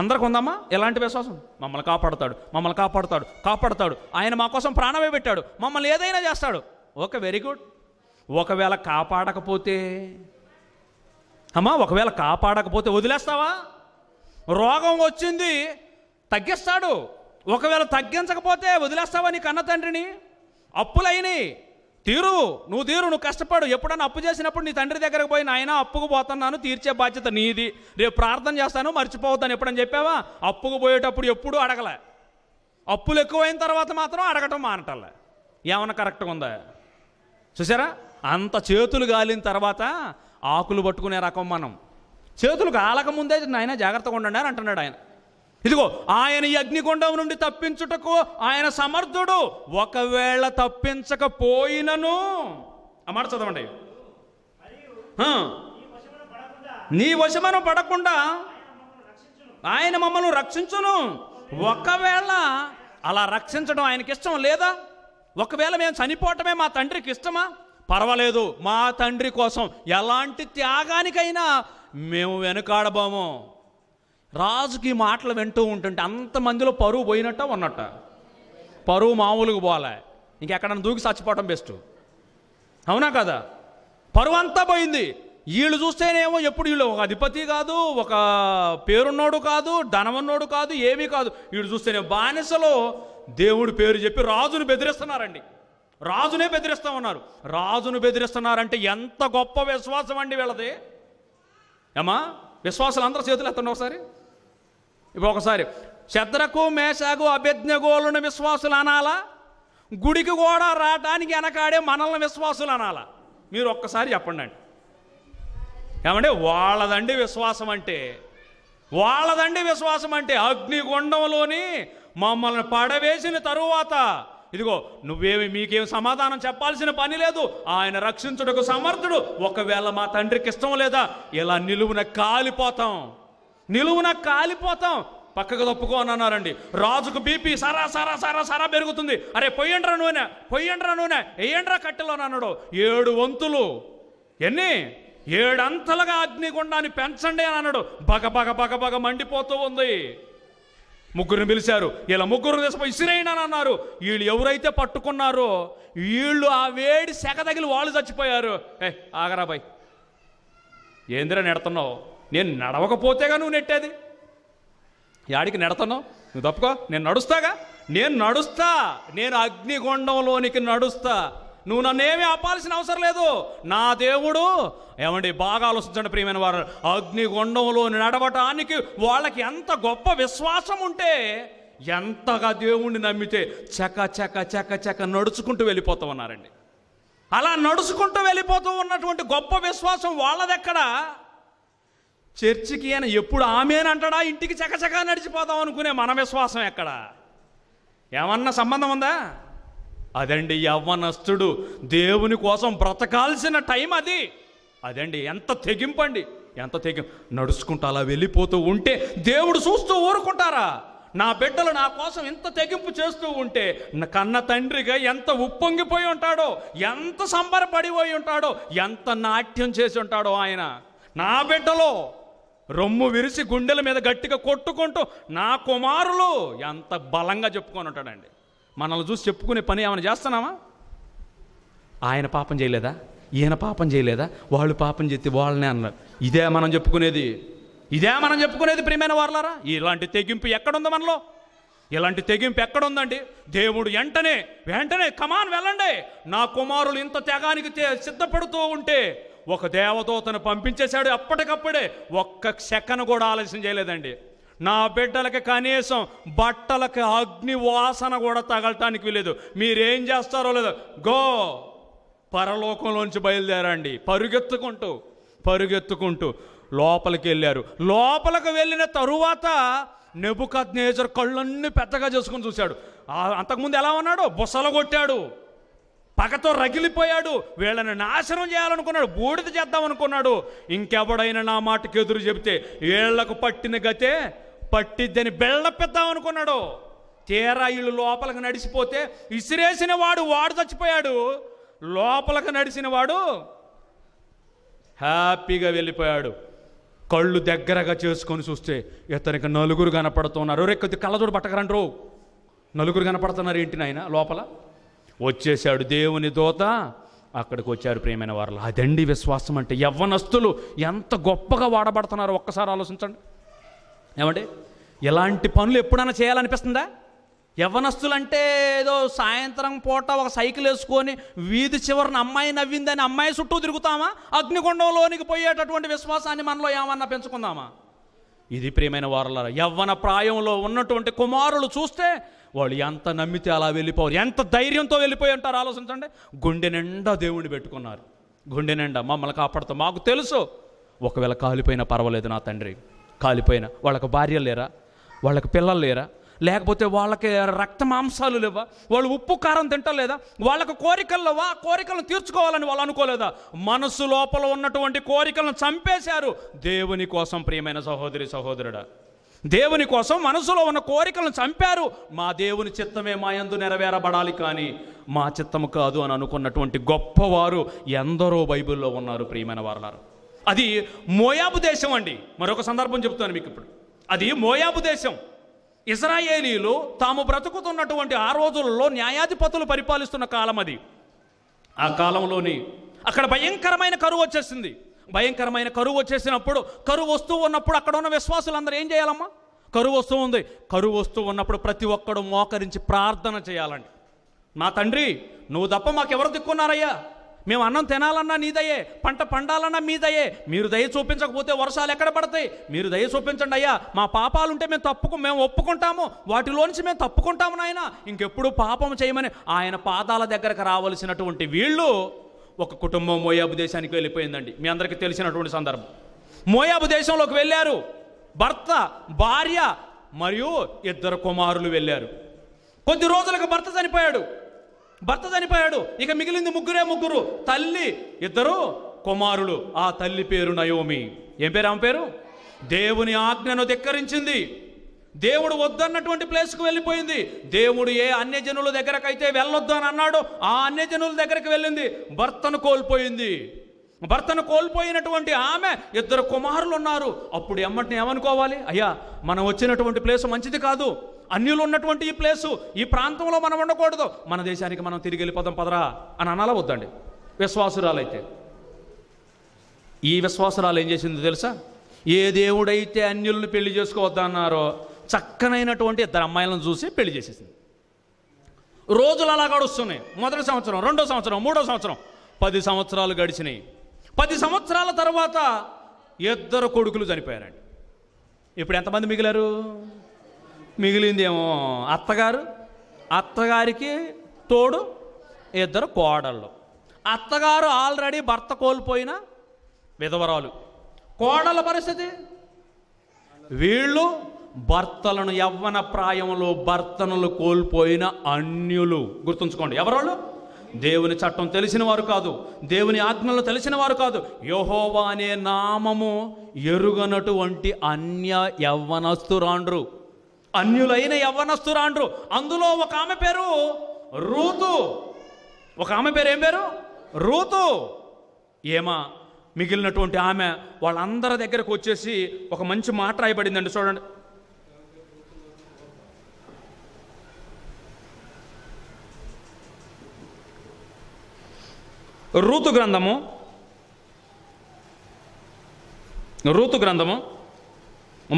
అందరికి ఉందమ్మా ఎలాంటి విశ్వాసం మమ్మల్ని కాపాడుతాడు మమ్మల్ని కాపాడుతాడు కాపాడుతాడు ఆయన మా కోసం ప్రాణమే పెట్టాడు మమ్మల్ని ఏదైనా చేస్తాడు ఓకే వెరీ గుడ్ ఒకవేళ కాపాడకపోతే అమ్మా ఒకవేళ కాపాడకపోతే వదిలేస్తావా రోగం వచ్చింది తగ్గిస్తాడు ఒకవేళ తగ్గించకపోతే వదిలేస్తావా నీ కన్న తండ్రిని అప్పులైనవి తీరు నువ్వు తీరు నువ్వు కష్టపడు ఎప్పుడన్నా అప్పు చేసినప్పుడు నీ తండ్రి దగ్గరకు పోయి నాయన అప్పుకు పోతున్నాను తీర్చే బాధ్యత నీది రేపు ప్రార్థన చేస్తాను మర్చిపోతాను ఎప్పుడని చెప్పావా అప్పుకు పోయేటప్పుడు ఎప్పుడూ అడగలే అప్పులు ఎక్కువైన తర్వాత మాత్రం అడగటం మానటలే ఏమన్నా కరెక్ట్గా ఉందా చూసారా అంత చేతులు గాలిన తర్వాత ఆకులు పట్టుకునే రకం మనం చేతులు కాలకముందే నాయన జాగ్రత్తగా ఉండండి అని అంటున్నాడు ఆయన ఇదిగో ఆయన ఈ అగ్నిగుండం నుండి తప్పించుటకు ఆయన సమర్థుడు ఒకవేళ తప్పించకపోయినను ఆ మాట చదవండి నీ వశమనం పడకుండా ఆయన మమ్మల్ని రక్షించును ఒకవేళ అలా రక్షించడం ఆయనకి ఇష్టం లేదా ఒకవేళ మేము చనిపోవటమే మా తండ్రికి ఇష్టమా పర్వాలేదు మా తండ్రి కోసం ఎలాంటి త్యాగానికైనా మేము వెనుకాడబోము రాజుకి మాటలు వింటూ ఉంటుంటే అంతమందిలో పరువు పోయినట్ట ఉన్నట్ట పరువు మామూలుగా పోలే ఇంకెక్కడన్నా దూకి చచ్చిపోవటం బెస్ట్ అవునా కదా పరువు అంతా పోయింది వీళ్ళు చూస్తేనేమో ఎప్పుడు వీళ్ళు ఒక అధిపతి కాదు ఒక పేరున్నోడు కాదు ధనమన్నోడు కాదు ఏమీ కాదు వీళ్ళు చూస్తేనే బానిసలో దేవుడు పేరు చెప్పి రాజును బెదిరిస్తున్నారండి రాజునే బెదిరిస్తా ఉన్నారు రాజును బెదిరిస్తున్నారంటే ఎంత గొప్ప విశ్వాసం అండి వీళ్ళది ఏమా విశ్వాసాలు అందరూ చేతులు ఎత్తండి ఒకసారి ఇప్పుడు ఒకసారి శత్రకు మేషాకు అభ్యజ్ఞగోలను విశ్వాసులు అనాలా గుడికి కూడా రావడానికి వెనకాడే మనల్ని విశ్వాసులు అనాలా మీరు ఒక్కసారి చెప్పండి అండి ఏమంటే వాళ్ళదండి విశ్వాసం అంటే వాళ్ళదండి విశ్వాసం అంటే అగ్నిగుండంలోని మమ్మల్ని పడవేసిన తరువాత ఇదిగో నువ్వేమి మీకేం సమాధానం చెప్పాల్సిన పని లేదు ఆయన రక్షించుటకు సమర్థుడు ఒకవేళ మా తండ్రికి ఇష్టం లేదా ఇలా నిలువున కాలిపోతాం నిలువున కాలిపోతాం పక్కకు తప్పుకో అని అన్నారండి రాజుకు బీపీ సరా సరా సరా సరా పెరుగుతుంది అరే పొయ్యండ్రా నూనె పొయ్యండ్రా నూనె వేయండ్రా కట్టెలో అన్నాడు ఏడు వంతులు ఎన్ని ఏడంతలుగా అగ్నిగుండాన్ని పెంచండి అని అన్నాడు బగ బగ బగ బగ మండిపోతూ ఉంది ముగ్గురిని పిలిచారు ఇలా ముగ్గురు తీసుకుపోయి ఇసిరైనా అన్నారు వీళ్ళు ఎవరైతే పట్టుకున్నారో వీళ్ళు ఆ వేడి సెక తగిలి వాళ్ళు చచ్చిపోయారు ఏ ఆగరా బాయ్ ఏందిరా నెడుతున్నావు నేను నడవకపోతేగా నువ్వు నెట్టేది యాడికి నెడతాను నువ్వు తప్పుకో నేను నడుస్తాగా నేను నడుస్తా నేను అగ్నిగుండంలోనికి నడుస్తా నువ్వు నన్ను ఏమి ఆపాల్సిన అవసరం లేదు నా దేవుడు ఏమండి బాగా ఆలోచించండి ప్రియమైన వారు అగ్నిగుండంలో నడవటానికి వాళ్ళకి ఎంత గొప్ప విశ్వాసం ఉంటే ఎంతగా దేవుణ్ణి నమ్మితే చక చక చక చక నడుచుకుంటూ వెళ్ళిపోతూ ఉన్నారండి అలా నడుచుకుంటూ వెళ్ళిపోతూ ఉన్నటువంటి గొప్ప విశ్వాసం వాళ్ళదెక్కడా చర్చికి అని ఎప్పుడు అంటాడా ఇంటికి చకచకా నడిచిపోదాం అనుకునే మన విశ్వాసం ఎక్కడ ఏమన్నా సంబంధం ఉందా అదండి యవ్వనస్తుడు దేవుని కోసం బ్రతకాల్సిన టైం అది అదండి ఎంత తెగింపండి ఎంత తెగింపు నడుచుకుంటూ అలా వెళ్ళిపోతూ ఉంటే దేవుడు చూస్తూ ఊరుకుంటారా నా బిడ్డలు నా కోసం ఎంత తెగింపు చేస్తూ ఉంటే కన్న తండ్రిగా ఎంత ఉప్పొంగిపోయి ఉంటాడో ఎంత సంబరపడిపోయి ఉంటాడో ఎంత నాట్యం చేసి ఉంటాడో ఆయన నా బిడ్డలో రొమ్ము విరిసి గుండెల మీద గట్టిగా కొట్టుకుంటూ నా కుమారులు ఎంత బలంగా చెప్పుకొని ఉంటాడండి మనల్ని చూసి చెప్పుకునే పని ఏమైనా చేస్తున్నామా ఆయన పాపం చేయలేదా ఈయన పాపం చేయలేదా వాళ్ళు పాపం చెప్తే వాళ్ళనే అన్నారు ఇదే మనం చెప్పుకునేది ఇదే మనం చెప్పుకునేది ప్రియమైన వాళ్ళారా ఇలాంటి తెగింపు ఎక్కడుందో మనలో ఇలాంటి తెగింపు ఎక్కడుందండి దేవుడు వెంటనే వెంటనే కమాన్ వెళ్ళండి నా కుమారులు ఇంత తెగానికి సిద్ధపడుతూ ఉంటే ఒక దేవదూతను పంపించేశాడు అప్పటికప్పుడే ఒక్క సెకను కూడా ఆలస్యం చేయలేదండి నా బిడ్డలకి కనీసం బట్టలకి అగ్ని వాసన కూడా తగలటానికి వీలేదు మీరేం చేస్తారో లేదో గో పరలోకంలోంచి బయలుదేరండి పరుగెత్తుకుంటూ పరుగెత్తుకుంటూ లోపలికి వెళ్ళారు లోపలికి వెళ్ళిన తరువాత నెబుకద్ నేచర్ కళ్ళన్నీ పెద్దగా చేసుకుని చూశాడు అంతకుముందు ఎలా ఉన్నాడు బుసలు కొట్టాడు పగతో రగిలిపోయాడు వీళ్ళని నాశనం చేయాలనుకున్నాడు బూడిద చేద్దాం అనుకున్నాడు ఇంకెవడైనా నా మాటకి ఎదురు చెబితే వీళ్లకు పట్టిన గతే పట్టిద్దని బెళ్ళపెద్దాం అనుకున్నాడు తీరా ఇళ్ళు లోపలికి నడిచిపోతే ఇసిరేసిన వాడు వాడు చచ్చిపోయాడు లోపలికి నడిచిన వాడు హ్యాపీగా వెళ్ళిపోయాడు కళ్ళు దగ్గరగా చేసుకొని చూస్తే ఇతనికి నలుగురు కనపడుతున్నారు రే కొద్ది కళ్ళజోడు పట్టకరంటారు నలుగురు కనపడుతున్నారు ఏంటి నాయన లోపల వచ్చేసాడు దేవుని దోత అక్కడికి వచ్చారు ప్రియమైన వారు అదండి విశ్వాసం అంటే యవ్వనస్తులు ఎంత గొప్పగా వాడబడుతున్నారు ఒక్కసారి ఆలోచించండి ఏమండి ఎలాంటి పనులు ఎప్పుడైనా చేయాలనిపిస్తుందా యవ్వనస్తులంటే ఏదో సాయంత్రం పూట ఒక సైకిల్ వేసుకొని వీధి చివరిని అమ్మాయి నవ్విందని అమ్మాయి చుట్టూ తిరుగుతామా అగ్నిగుండంలోనికి పోయేటటువంటి విశ్వాసాన్ని మనలో ఏమన్నా పెంచుకుందామా ఇది ప్రియమైన వారలారా యవ్వన ప్రాయంలో ఉన్నటువంటి కుమారులు చూస్తే వాళ్ళు ఎంత నమ్మితే అలా వెళ్ళిపోరు ఎంత ధైర్యంతో వెళ్ళిపోయి ఉంటారు ఆలోచించండి గుండె నిండా దేవుణ్ణి పెట్టుకున్నారు గుండె నిండా మమ్మల్ని కాపాడుతాం మాకు తెలుసు ఒకవేళ కాలిపోయినా పర్వాలేదు నా తండ్రి కాలిపోయినా వాళ్ళకు భార్య లేరా వాళ్ళకి పిల్లలు లేరా లేకపోతే వాళ్ళకి రక్త మాంసాలు లేవా వాళ్ళు ఉప్పు కారం తింటలేదా వాళ్ళకు కోరికలు లేవా కోరికలను తీర్చుకోవాలని వాళ్ళు అనుకోలేదా మనసు లోపల ఉన్నటువంటి కోరికలను చంపేశారు దేవుని కోసం ప్రియమైన సహోదరి సహోదరుడా దేవుని కోసం మనసులో ఉన్న కోరికలను చంపారు మా దేవుని చిత్తమే మా యందు నెరవేరబడాలి కానీ మా చిత్తము కాదు అని అనుకున్నటువంటి గొప్పవారు ఎందరో బైబిల్లో ఉన్నారు ప్రియమైన వారు అది మోయాబు దేశం అండి మరొక సందర్భం చెప్తాను మీకు ఇప్పుడు అది మోయాబు దేశం ఇజ్రాయేలీలు తాము బ్రతుకుతున్నటువంటి ఆ రోజుల్లో న్యాయాధిపతులు పరిపాలిస్తున్న కాలం అది ఆ కాలంలోని అక్కడ భయంకరమైన కరువు వచ్చేసింది భయంకరమైన కరువు వచ్చేసినప్పుడు కరువు వస్తూ ఉన్నప్పుడు అక్కడ ఉన్న అందరూ ఏం చేయాలమ్మా కరువు వస్తూ ఉంది కరువు వస్తూ ఉన్నప్పుడు ప్రతి ఒక్కడు మోకరించి ప్రార్థన చేయాలండి మా తండ్రి నువ్వు తప్ప మాకెవరు దిక్కున్నారయ్యా మేము అన్నం తినాలన్నా నీదయ్యే పంట పండాలన్నా మీదయ్యే మీరు దయ చూపించకపోతే వర్షాలు ఎక్కడ పడతాయి మీరు దయ చూపించండి అయ్యా మా పాపాలు ఉంటే మేము తప్పుకు మేము ఒప్పుకుంటాము వాటిలోంచి మేము తప్పుకుంటాము నాయన ఇంకెప్పుడు పాపం చేయమని ఆయన పాదాల దగ్గరకు రావలసినటువంటి వీళ్ళు ఒక కుటుంబం మోయాబు దేశానికి వెళ్ళిపోయిందండి మీ అందరికీ తెలిసినటువంటి సందర్భం మోయాబు దేశంలోకి వెళ్ళారు భర్త భార్య మరియు ఇద్దరు కుమారులు వెళ్ళారు కొద్ది రోజులకు భర్త చనిపోయాడు భర్త చనిపోయాడు ఇక మిగిలింది ముగ్గురే ముగ్గురు తల్లి ఇద్దరు కుమారులు ఆ తల్లి పేరు నయోమి ఏం పేరు ఆమె పేరు దేవుని ఆజ్ఞను ధిక్కరించింది దేవుడు వద్దన్నటువంటి ప్లేస్కు వెళ్ళిపోయింది దేవుడు ఏ అన్యజనుల దగ్గరకైతే వెళ్ళొద్దు అని అన్నాడు ఆ అన్యజనుల దగ్గరికి వెళ్ళింది భర్తను కోల్పోయింది భర్తను కోల్పోయినటువంటి ఆమె ఇద్దరు కుమారులు ఉన్నారు అప్పుడు ఎమ్మటిని ఏమనుకోవాలి అయ్యా మనం వచ్చినటువంటి ప్లేస్ మంచిది కాదు అన్యులు ఉన్నటువంటి ఈ ప్లేసు ఈ ప్రాంతంలో మనం ఉండకూడదు మన దేశానికి మనం తిరిగి వెళ్ళిపోదాం పదరా అని అనాలా వద్దండి విశ్వాసురాలైతే ఈ విశ్వాసురాలు ఏం చేసిందో తెలుసా ఏ దేవుడైతే అన్యుల్ని పెళ్లి చేసుకోవద్దన్నారో చక్కనైనటువంటి ఇద్దరు అమ్మాయిలను చూసి పెళ్లి చేసేసింది రోజులు అలా గడుస్తున్నాయి మొదటి సంవత్సరం రెండో సంవత్సరం మూడో సంవత్సరం పది సంవత్సరాలు గడిచినాయి పది సంవత్సరాల తర్వాత ఇద్దరు కొడుకులు చనిపోయారండి ఇప్పుడు ఎంతమంది మిగిలారు మిగిలిందేమో అత్తగారు అత్తగారికి తోడు ఇద్దరు కోడళ్ళు అత్తగారు ఆల్రెడీ భర్త కోల్పోయిన విధవరాలు కోడల పరిస్థితి వీళ్ళు భర్తలను యవ్వన ప్రాయంలో భర్తనులు కోల్పోయిన అన్యులు గుర్తుంచుకోండి ఎవరోళ్ళు దేవుని చట్టం తెలిసిన వారు కాదు దేవుని ఆజ్ఞలు తెలిసిన వారు కాదు యహోవా అనే నామము ఎరుగనటువంటి అన్య యవ్వనస్తురాండ్రు అన్యులైన యవ్వనస్తురాండ్రు అందులో ఒక ఆమె పేరు రూతు ఒక ఆమె పేరు ఏం పేరు రూతు ఏమా మిగిలినటువంటి ఆమె వాళ్ళందరి దగ్గరకు వచ్చేసి ఒక మంచి మాట రాయబడిందండి చూడండి రూతు గ్రంథము రూతు గ్రంథము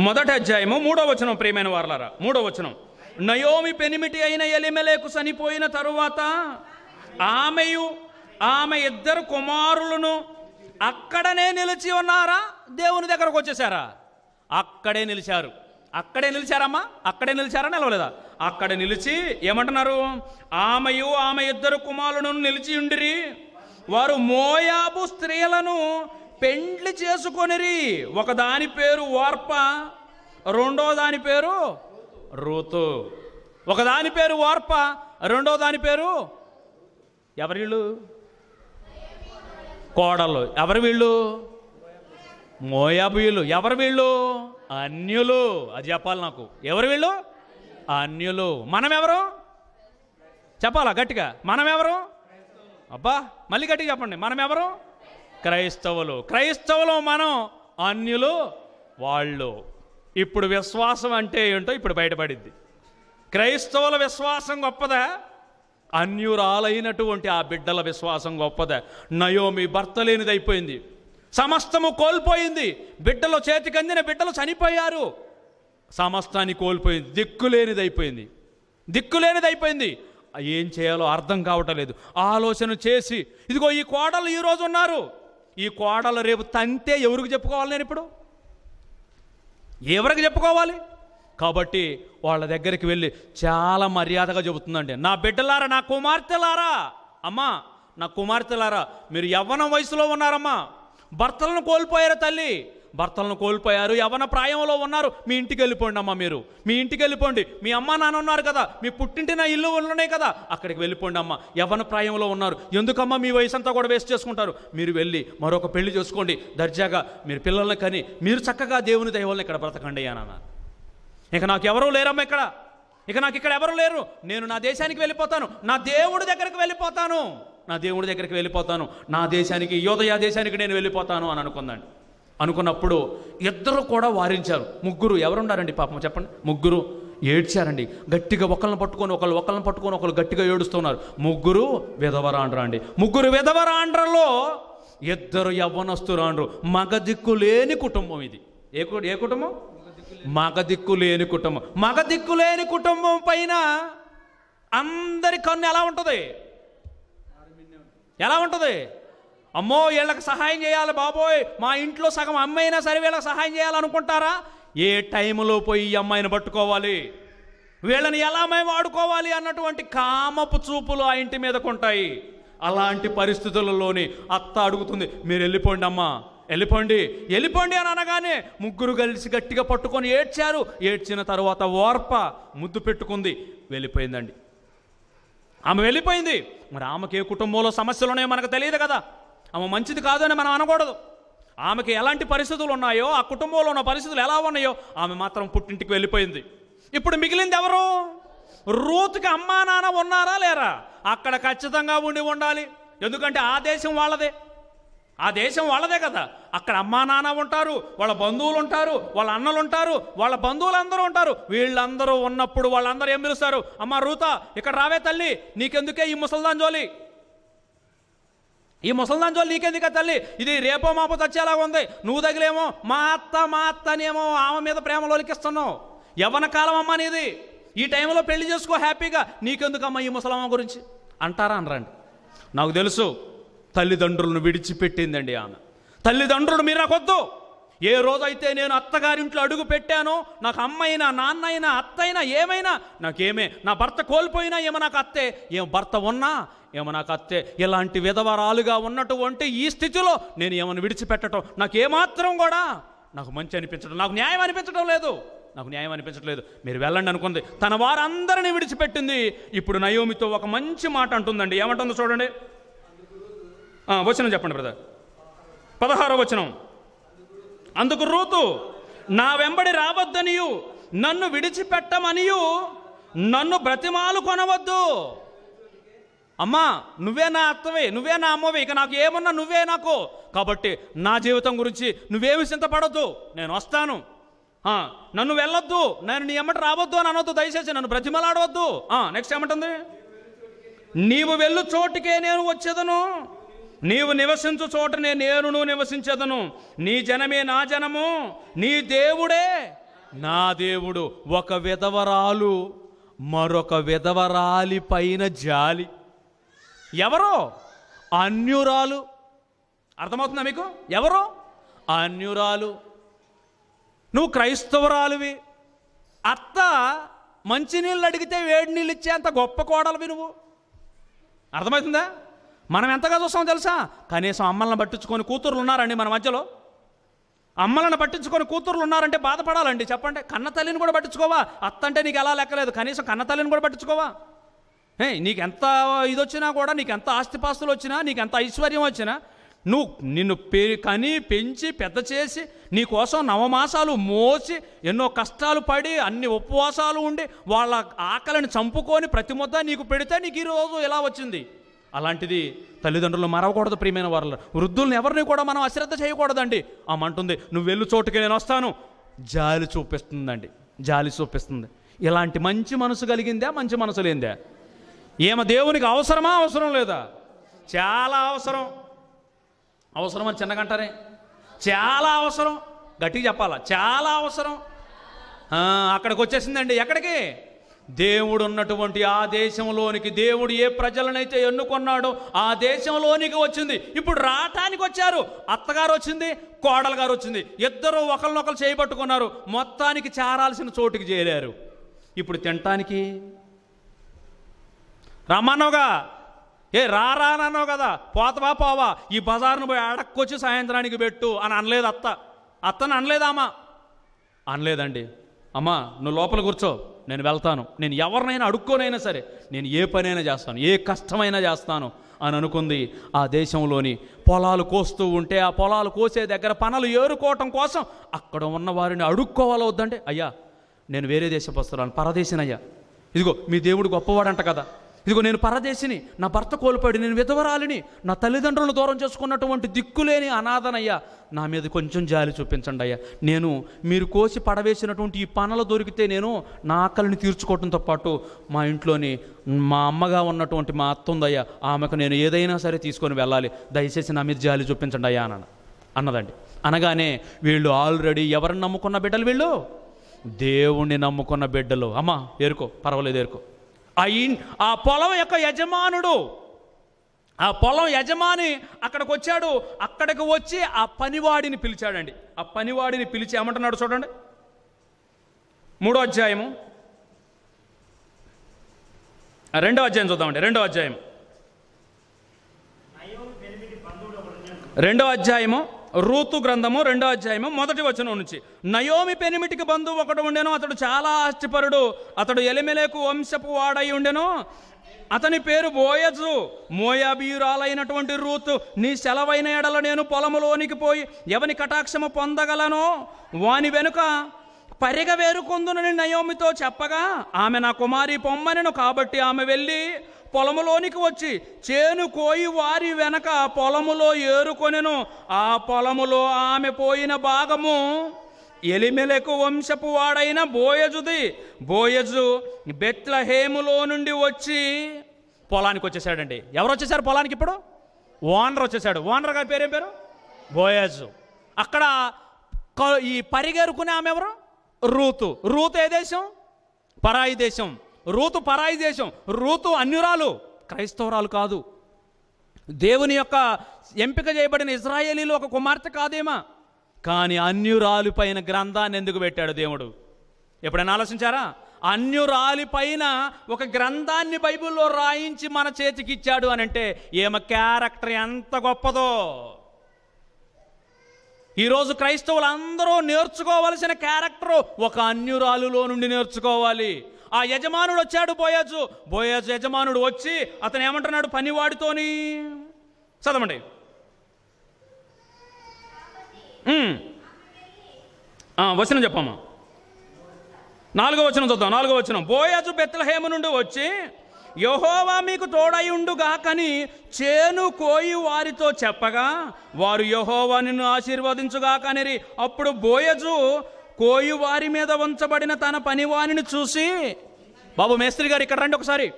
మొదటి అధ్యాయము మూడో వచనం ప్రేమైన వారలారా మూడో వచనం నయోమి పెనిమిటి అయిన ఎలిమెలేకు చనిపోయిన తరువాత ఆమెయు ఆమె ఇద్దరు కుమారులను అక్కడనే నిలిచి ఉన్నారా దేవుని దగ్గరకు వచ్చేసారా అక్కడే నిలిచారు అక్కడే నిలిచారమ్మా అక్కడే నిలిచారా నిలవలేదా అక్కడ నిలిచి ఏమంటున్నారు ఆమెయు ఆమె ఇద్దరు కుమారులను నిలిచి ఉండిరి వారు మోయాబు స్త్రీలను పెండ్లి చేసుకొనిరి ఒకదాని పేరు వార్ప రెండో దాని పేరు రూతు ఒకదాని పేరు వార్ప రెండో దాని పేరు ఎవరి వీళ్ళు కోడలు ఎవరు వీళ్ళు మోయాబుయులు ఎవరు వీళ్ళు అన్యులు అది చెప్పాలి నాకు ఎవరు వీళ్ళు అన్యులు మనం ఎవరు చెప్పాలా గట్టిగా మనం ఎవరు అబ్బా మళ్ళీ గట్టి చెప్పండి మనం ఎవరు క్రైస్తవులు క్రైస్తవులు మనం అన్యులు వాళ్ళు ఇప్పుడు విశ్వాసం అంటే ఏంటో ఇప్పుడు బయటపడింది క్రైస్తవుల విశ్వాసం గొప్పదా అన్యురాలైనటువంటి ఆ బిడ్డల విశ్వాసం గొప్పదా నయోమి భర్త లేనిది అయిపోయింది సమస్తము కోల్పోయింది బిడ్డలు చేతికి అందిన బిడ్డలు చనిపోయారు సమస్తాన్ని కోల్పోయింది దిక్కులేనిది అయిపోయింది దిక్కులేనిది అయిపోయింది ఏం చేయాలో అర్థం కావటం లేదు ఆలోచన చేసి ఇదిగో ఈ కోడలు ఈరోజు ఉన్నారు ఈ కోడలు రేపు తంతే ఎవరికి చెప్పుకోవాలి నేను ఇప్పుడు ఎవరికి చెప్పుకోవాలి కాబట్టి వాళ్ళ దగ్గరికి వెళ్ళి చాలా మర్యాదగా చెబుతుందండి నా బిడ్డలారా నా కుమార్తెలారా అమ్మా నా కుమార్తెలారా మీరు యవ్వన వయసులో ఉన్నారమ్మా భర్తలను కోల్పోయారు తల్లి భర్తలను కోల్పోయారు యవన ప్రాయంలో ఉన్నారు మీ ఇంటికి వెళ్ళిపోండి అమ్మ మీరు మీ ఇంటికి వెళ్ళిపోండి మీ అమ్మ నాన్న ఉన్నారు కదా మీ పుట్టింటి నా ఇల్లు ఉన్నాయి కదా అక్కడికి వెళ్ళిపోండి అమ్మ యవన ప్రాయంలో ఉన్నారు ఎందుకమ్మా మీ వయసు అంతా కూడా వేస్ట్ చేసుకుంటారు మీరు వెళ్ళి మరొక పెళ్లి చేసుకోండి దర్జాగా మీరు పిల్లల్ని కానీ మీరు చక్కగా దేవుని దైవాలను ఇక్కడ బ్రతకండి అని ఇక నాకు ఎవరూ లేరమ్మా ఇక్కడ ఇక నాకు ఇక్కడ ఎవరు లేరు నేను నా దేశానికి వెళ్ళిపోతాను నా దేవుడి దగ్గరికి వెళ్ళిపోతాను నా దేవుడి దగ్గరికి వెళ్ళిపోతాను నా దేశానికి యోదయా దేశానికి నేను వెళ్ళిపోతాను అని అనుకుందండి అనుకున్నప్పుడు ఇద్దరు కూడా వారించారు ముగ్గురు ఎవరున్నారండి పాపం చెప్పండి ముగ్గురు ఏడ్చారండి గట్టిగా ఒకళ్ళని పట్టుకొని ఒకళ్ళు ఒకళ్ళని పట్టుకొని ఒకళ్ళు గట్టిగా ఏడుస్తున్నారు ముగ్గురు విధవరాండ్రా అండి ముగ్గురు విధవరాండ్రలో ఇద్దరు యవ్వనస్తురాండ్రు మగదిక్కు లేని కుటుంబం ఇది ఏ ఏ కుటుంబం మగదిక్కు లేని కుటుంబం మగదిక్కు లేని కుటుంబం పైన అందరి కన్ను ఎలా ఉంటుంది ఎలా ఉంటుంది అమ్మో వీళ్ళకి సహాయం చేయాలి బాబోయ్ మా ఇంట్లో సగం అమ్మైనా సరే వీళ్ళకి సహాయం చేయాలనుకుంటారా ఏ టైంలో పోయి ఈ అమ్మాయిని పట్టుకోవాలి వీళ్ళని ఎలా మేము వాడుకోవాలి అన్నటువంటి కామపు చూపులు ఆ ఇంటి కొంటాయి అలాంటి పరిస్థితులలోని అత్త అడుగుతుంది మీరు వెళ్ళిపోండి అమ్మా వెళ్ళిపోండి వెళ్ళిపోండి అని అనగానే ముగ్గురు కలిసి గట్టిగా పట్టుకొని ఏడ్చారు ఏడ్చిన తర్వాత ఓర్ప ముద్దు పెట్టుకుంది వెళ్ళిపోయిందండి ఆమె వెళ్ళిపోయింది మరి ఆమెకి ఏ కుటుంబంలో సమస్యలు ఉన్నాయో మనకు తెలియదు కదా ఆమె మంచిది కాదని మనం అనకూడదు ఆమెకి ఎలాంటి పరిస్థితులు ఉన్నాయో ఆ కుటుంబంలో ఉన్న పరిస్థితులు ఎలా ఉన్నాయో ఆమె మాత్రం పుట్టింటికి వెళ్ళిపోయింది ఇప్పుడు మిగిలింది ఎవరు రూత్కి అమ్మా నాన్న ఉన్నారా లేరా అక్కడ ఖచ్చితంగా ఉండి ఉండాలి ఎందుకంటే ఆ దేశం వాళ్ళదే ఆ దేశం వాళ్ళదే కదా అక్కడ అమ్మా నాన్న ఉంటారు వాళ్ళ బంధువులు ఉంటారు వాళ్ళ అన్నలు ఉంటారు వాళ్ళ బంధువులు అందరూ ఉంటారు వీళ్ళందరూ ఉన్నప్పుడు వాళ్ళందరూ ఏం పిలుస్తారు అమ్మ రూత ఇక్కడ రావే తల్లి నీకెందుకే ఈ ముసల్దాన్ జోలి ఈ ముసల్దాన్ జోలు నీకెందుక తల్లి ఇది రేపో మాపో చచ్చేలాగా ఉంది నువ్వు తగిలేమో మా అత్త మా అత్త అనేమో ఆమె మీద ప్రేమలోలికిస్తున్నావు యవ్వన కాలం అమ్మ అనేది ఈ టైంలో పెళ్లి చేసుకో హ్యాపీగా నీకెందుకమ్మా ఈ ముసలమ్మ గురించి అంటారా అనరండి నాకు తెలుసు తల్లిదండ్రులను విడిచిపెట్టిందండి ఆమె తల్లిదండ్రులు మీరు నాకొద్దు ఏ రోజైతే నేను అత్తగారింట్లో అడుగు పెట్టానో నాకు అమ్మైనా నాన్నైనా అయినా ఏమైనా నాకేమే నా భర్త కోల్పోయినా ఏమో నాకు అత్తే ఏం భర్త ఉన్నా ఏమో నాకు అత్తే ఇలాంటి విధవరాలుగా ఉన్నటువంటి ఈ స్థితిలో నేను ఏమైనా విడిచిపెట్టడం నాకు ఏమాత్రం కూడా నాకు మంచి అనిపించడం నాకు న్యాయం అనిపించడం లేదు నాకు న్యాయం అనిపించట్లేదు మీరు వెళ్ళండి అనుకుంది తన వారందరినీ విడిచిపెట్టింది ఇప్పుడు నయోమితో ఒక మంచి మాట అంటుందండి ఏమంటుందో చూడండి వచనం చెప్పండి బ్రదర్ పదహారో వచనం అందుకు రూతు నా వెంబడి రావద్దనియు నన్ను విడిచిపెట్టమనియు నన్ను బ్రతిమాలు కొనవద్దు అమ్మా నువ్వే నా అత్తవే నువ్వే నా అమ్మవి ఇక నాకు ఏమన్నా నువ్వే నాకు కాబట్టి నా జీవితం గురించి నువ్వేమి చింతపడద్దు నేను వస్తాను నన్ను వెళ్ళొద్దు నేను నీ ఎమ్మటి రావద్దు అని అనొద్దు దయచేసి నన్ను బ్రతిమలాడవద్దు నెక్స్ట్ ఏమంటుంది నీవు వెళ్ళు చోటుకే నేను వచ్చేదను నీవు నివసించు చోటనే నేను నివసించదను నీ జనమే నా జనము నీ దేవుడే నా దేవుడు ఒక విధవరాలు మరొక విధవరాలి పైన జాలి ఎవరో అన్యురాలు అర్థమవుతుందా మీకు ఎవరో అన్యురాలు నువ్వు క్రైస్తవరాలువి అత్త మంచినీళ్ళు అడిగితే వేడి నీళ్ళు ఇచ్చే అంత గొప్ప కోడలువి నువ్వు అర్థమవుతుందా మనం ఎంతగా చూస్తామో తెలుసా కనీసం అమ్మలను పట్టించుకొని కూతురులు ఉన్నారండి మన మధ్యలో అమ్మలను పట్టించుకొని కూతురులు ఉన్నారంటే బాధపడాలండి చెప్పండి కన్న తల్లిని కూడా పట్టించుకోవా అత్తంటే నీకు ఎలా లెక్కలేదు కనీసం కన్న తల్లిని కూడా పట్టించుకోవా ఏ నీకు ఎంత ఇది వచ్చినా కూడా నీకు ఎంత ఆస్తిపాస్తులు వచ్చినా నీకు ఎంత ఐశ్వర్యం వచ్చినా నువ్వు నిన్ను పె కని పెంచి పెద్ద చేసి నీకోసం నవమాసాలు మోసి ఎన్నో కష్టాలు పడి అన్ని ఉపవాసాలు ఉండి వాళ్ళ ఆకలిని చంపుకొని ప్రతి ముద్ద నీకు పెడితే నీకు ఈరోజు ఇలా వచ్చింది అలాంటిది తల్లిదండ్రులు మరవకూడదు ప్రియమైన వారు వృద్ధుల్ని ఎవరిని కూడా మనం అశ్రద్ధ చేయకూడదండి అమ్మంటుంది నువ్వు వెళ్ళు చోటుకి నేను వస్తాను జాలి చూపిస్తుందండి జాలి చూపిస్తుంది ఇలాంటి మంచి మనసు కలిగిందా మంచి మనసు లేదా ఏమ దేవునికి అవసరమా అవసరం లేదా చాలా అవసరం అవసరం అని చిన్నగంటారే చాలా అవసరం గట్టిగా చెప్పాలా చాలా అవసరం అక్కడికి వచ్చేసిందండి ఎక్కడికి దేవుడు ఉన్నటువంటి ఆ దేశంలోనికి దేవుడు ఏ ప్రజలనైతే ఎన్నుకున్నాడో ఆ దేశంలోనికి వచ్చింది ఇప్పుడు రాటానికి వచ్చారు అత్తగారు వచ్చింది కోడలు గారు వచ్చింది ఇద్దరు ఒకరినొకరు చేయబట్టుకున్నారు మొత్తానికి చేరాల్సిన చోటుకి చేరారు ఇప్పుడు తినటానికి రమ్మన్నావుగా ఏ రానన్నావు కదా పోతవా పోవా ఈ బజార్ను పోయి అడక్కొచ్చి సాయంత్రానికి పెట్టు అని అనలేదు అత్త అత్తను అనలేదామా అనలేదండి అమ్మా నువ్వు లోపల కూర్చో నేను వెళ్తాను నేను ఎవరినైనా అడుక్కోనైనా సరే నేను ఏ పనైనా చేస్తాను ఏ కష్టమైనా చేస్తాను అని అనుకుంది ఆ దేశంలోని పొలాలు కోస్తూ ఉంటే ఆ పొలాలు కోసే దగ్గర పనులు ఏరుకోవటం కోసం అక్కడ ఉన్న వారిని అడుక్కోవాలో వద్దంటే అయ్యా నేను వేరే దేశం వస్తున్నాను పరదేశినయ్యా ఇదిగో మీ దేవుడు గొప్పవాడంట కదా ఇదిగో నేను పరదేశిని నా భర్త కోల్పోయాడు నేను విధవరాలిని నా తల్లిదండ్రులు దూరం చేసుకున్నటువంటి దిక్కులేని అనాథనయ్యా నా మీద కొంచెం జాలి చూపించండి అయ్యా నేను మీరు కోసి పడవేసినటువంటి ఈ పనులు దొరికితే నేను నా ఆకలిని తీర్చుకోవడంతో పాటు మా ఇంట్లోని మా అమ్మగా ఉన్నటువంటి మా అత్త ఉందయ్యా ఆమెకు నేను ఏదైనా సరే తీసుకొని వెళ్ళాలి దయచేసి నా మీద జాలి చూపించండి అయ్యా అన్న అన్నదండి అనగానే వీళ్ళు ఆల్రెడీ ఎవరిని నమ్ముకున్న బిడ్డలు వీళ్ళు దేవుణ్ణి నమ్ముకున్న బిడ్డలు అమ్మా ఏరుకో పర్వాలేదు ఏరుకో ఆ ఆ పొలం యొక్క యజమానుడు ఆ పొలం యజమాని అక్కడికి వచ్చాడు అక్కడికి వచ్చి ఆ పనివాడిని పిలిచాడండి ఆ పనివాడిని పిలిచి ఏమంటున్నాడు చూడండి మూడో అధ్యాయము రెండో అధ్యాయం చూద్దామండి రెండో అధ్యాయం రెండో అధ్యాయము రూతు గ్రంథము రెండో అధ్యాయము మొదటి వచనం నుంచి నయోమి పెనిమిటికి బంధువు ఒకడు ఉండెను అతడు చాలా ఆస్తిపరుడు అతడు ఎలిమెలకు వంశపు వాడై ఉండెను అతని పేరు బోయజు మోయాబీయురాలైనటువంటి రూతు నీ సెలవైన ఎడల నేను పొలములోనికి పోయి ఎవని కటాక్షము పొందగలను వాని వెనుక పరిగ వేరుకుందునని నయోమితో చెప్పగా ఆమె నా కుమారి పొమ్మనను కాబట్టి ఆమె వెళ్ళి పొలములోనికి వచ్చి చేను కోయి వారి వెనక పొలములో ఏరుకొనెను ఆ పొలములో ఆమె పోయిన భాగము ఎలిమెలకు వంశపు వాడైన బోయజుది బోయజు బెత్లహేములో నుండి వచ్చి పొలానికి వచ్చేసాడండి ఎవరు వచ్చేసారు పొలానికి ఇప్పుడు ఓనర్ వచ్చేసాడు ఓనర్ గారి పేరేం పేరు బోయజు అక్కడ ఈ పరిగెరుకునే ఆమె ఎవరు రూతు రూతు ఏ దేశం పరాయి దేశం రూతు పరాయి దేశం రూతు అన్యురాలు క్రైస్తవురాలు కాదు దేవుని యొక్క ఎంపిక చేయబడిన ఇజ్రాయేలీలు ఒక కుమార్తె కాదేమా కానీ అన్యురాలు పైన గ్రంథాన్ని ఎందుకు పెట్టాడు దేవుడు ఎప్పుడైనా ఆలోచించారా అన్యురాలి పైన ఒక గ్రంథాన్ని బైబిల్లో రాయించి మన చేతికిచ్చాడు అంటే ఏమ క్యారెక్టర్ ఎంత గొప్పదో ఈరోజు క్రైస్తవులందరూ నేర్చుకోవలసిన క్యారెక్టరు ఒక అన్యురాలులో నుండి నేర్చుకోవాలి ఆ యజమానుడు వచ్చాడు బోయాజు బోయాజు యజమానుడు వచ్చి అతను ఏమంటున్నాడు పనివాడితోని చదవండి వచనం చెప్పమ్మా నాలుగో వచనం చూద్దాం నాలుగో వచనం బోయాజు బెత్తలహేమ నుండి వచ్చి యహోవా మీకు తోడయుండుగాకని చేను కోయి వారితో చెప్పగా వారు యహోవా నిన్ను ఆశీర్వదించుగాకనిరి అప్పుడు బోయజు కోయి వారి మీద ఉంచబడిన తన పనివానిని చూసి బాబు మేస్త్రి గారు ఇక్కడ రండి ఒకసారి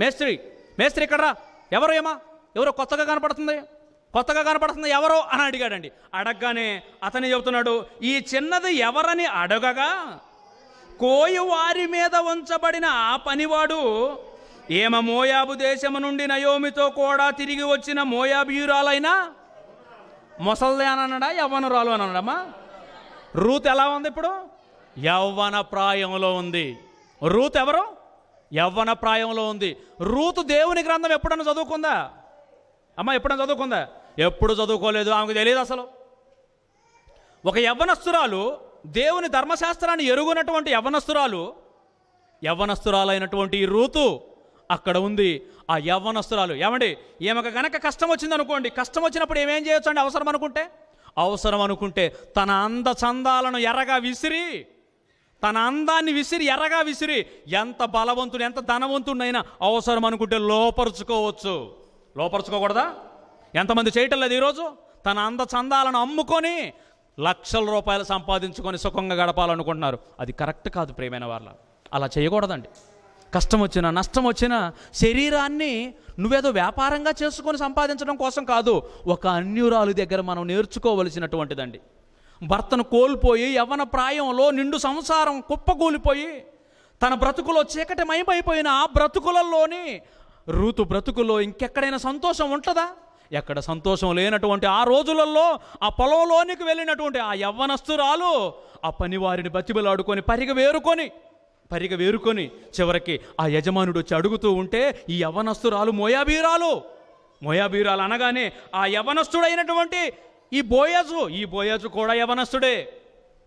మేస్త్రి మేస్త్రి ఇక్కడ రా ఎవరు ఏమా ఎవరో కొత్తగా కనపడుతుంది కొత్తగా కనపడుతుంది ఎవరో అని అడిగాడండి అడగగానే అతను చెబుతున్నాడు ఈ చిన్నది ఎవరని అడగగా కోయి వారి మీద ఉంచబడిన ఆ పనివాడు ఏమ మోయాబు దేశము నుండి నయోమితో కూడా తిరిగి వచ్చిన మోయాబీయురాలైనా ముసల్దే అని అన్నాడా యవ్వనురాలు అని అన్నాడమ్మా రూత్ ఎలా ఉంది ఇప్పుడు యవ్వన ప్రాయంలో ఉంది రూత్ ఎవరు యవ్వన ప్రాయంలో ఉంది రూతు దేవుని గ్రంథం ఎప్పుడన్నా చదువుకుందా అమ్మ ఎప్పుడన్నా చదువుకుందా ఎప్పుడు చదువుకోలేదు ఆమెకు తెలియదు అసలు ఒక యవ్వనస్తురాలు దేవుని ధర్మశాస్త్రాన్ని ఎరుగునటువంటి యవ్వనస్తురాలు యవ్వనస్తురాలైనటువంటి ఈ రూతు అక్కడ ఉంది ఆ యవ్వనస్తురాలు ఏమండి ఈమెకు కనుక కష్టం వచ్చింది అనుకోండి కష్టం వచ్చినప్పుడు ఏమేం చేయొచ్చు అండి అవసరం అనుకుంటే అవసరం అనుకుంటే తన అంద చందాలను ఎర్రగా విసిరి తన అందాన్ని విసిరి ఎర్రగా విసిరి ఎంత బలవంతుడు ఎంత ధనవంతుడైనా అవసరం అనుకుంటే లోపరుచుకోవచ్చు లోపరుచుకోకూడదా ఎంతమంది చేయటం లేదు ఈరోజు తన అందచందాలను అమ్ముకొని లక్షల రూపాయలు సంపాదించుకొని సుఖంగా గడపాలనుకుంటున్నారు అది కరెక్ట్ కాదు ప్రేమైన వాళ్ళ అలా చేయకూడదండి కష్టం వచ్చినా నష్టం వచ్చినా శరీరాన్ని నువ్వేదో వ్యాపారంగా చేసుకొని సంపాదించడం కోసం కాదు ఒక అన్యురాలు దగ్గర మనం నేర్చుకోవలసినటువంటిదండి భర్తను కోల్పోయి యవ్వన ప్రాయంలో నిండు సంసారం కుప్పకూలిపోయి తన బ్రతుకులో చీకటి మైమైపోయిన ఆ బ్రతుకులలోని ఋతు బ్రతుకులో ఇంకెక్కడైనా సంతోషం ఉంటుందా ఎక్కడ సంతోషం లేనటువంటి ఆ రోజులలో ఆ పొలంలోనికి వెళ్ళినటువంటి ఆ యవ్వనస్తురాలు ఆ పనివారిని బతిబలాడుకొని పరిగ వేరుకొని పరిగ వేరుకొని చివరికి ఆ యజమానుడు వచ్చి అడుగుతూ ఉంటే ఈ యవనస్తురాలు మోయాబీరాలు మోయాబీరాలు అనగానే ఆ యవనస్తుడైనటువంటి ఈ బోయాజు ఈ బోయాజు కూడా యవనస్తుడే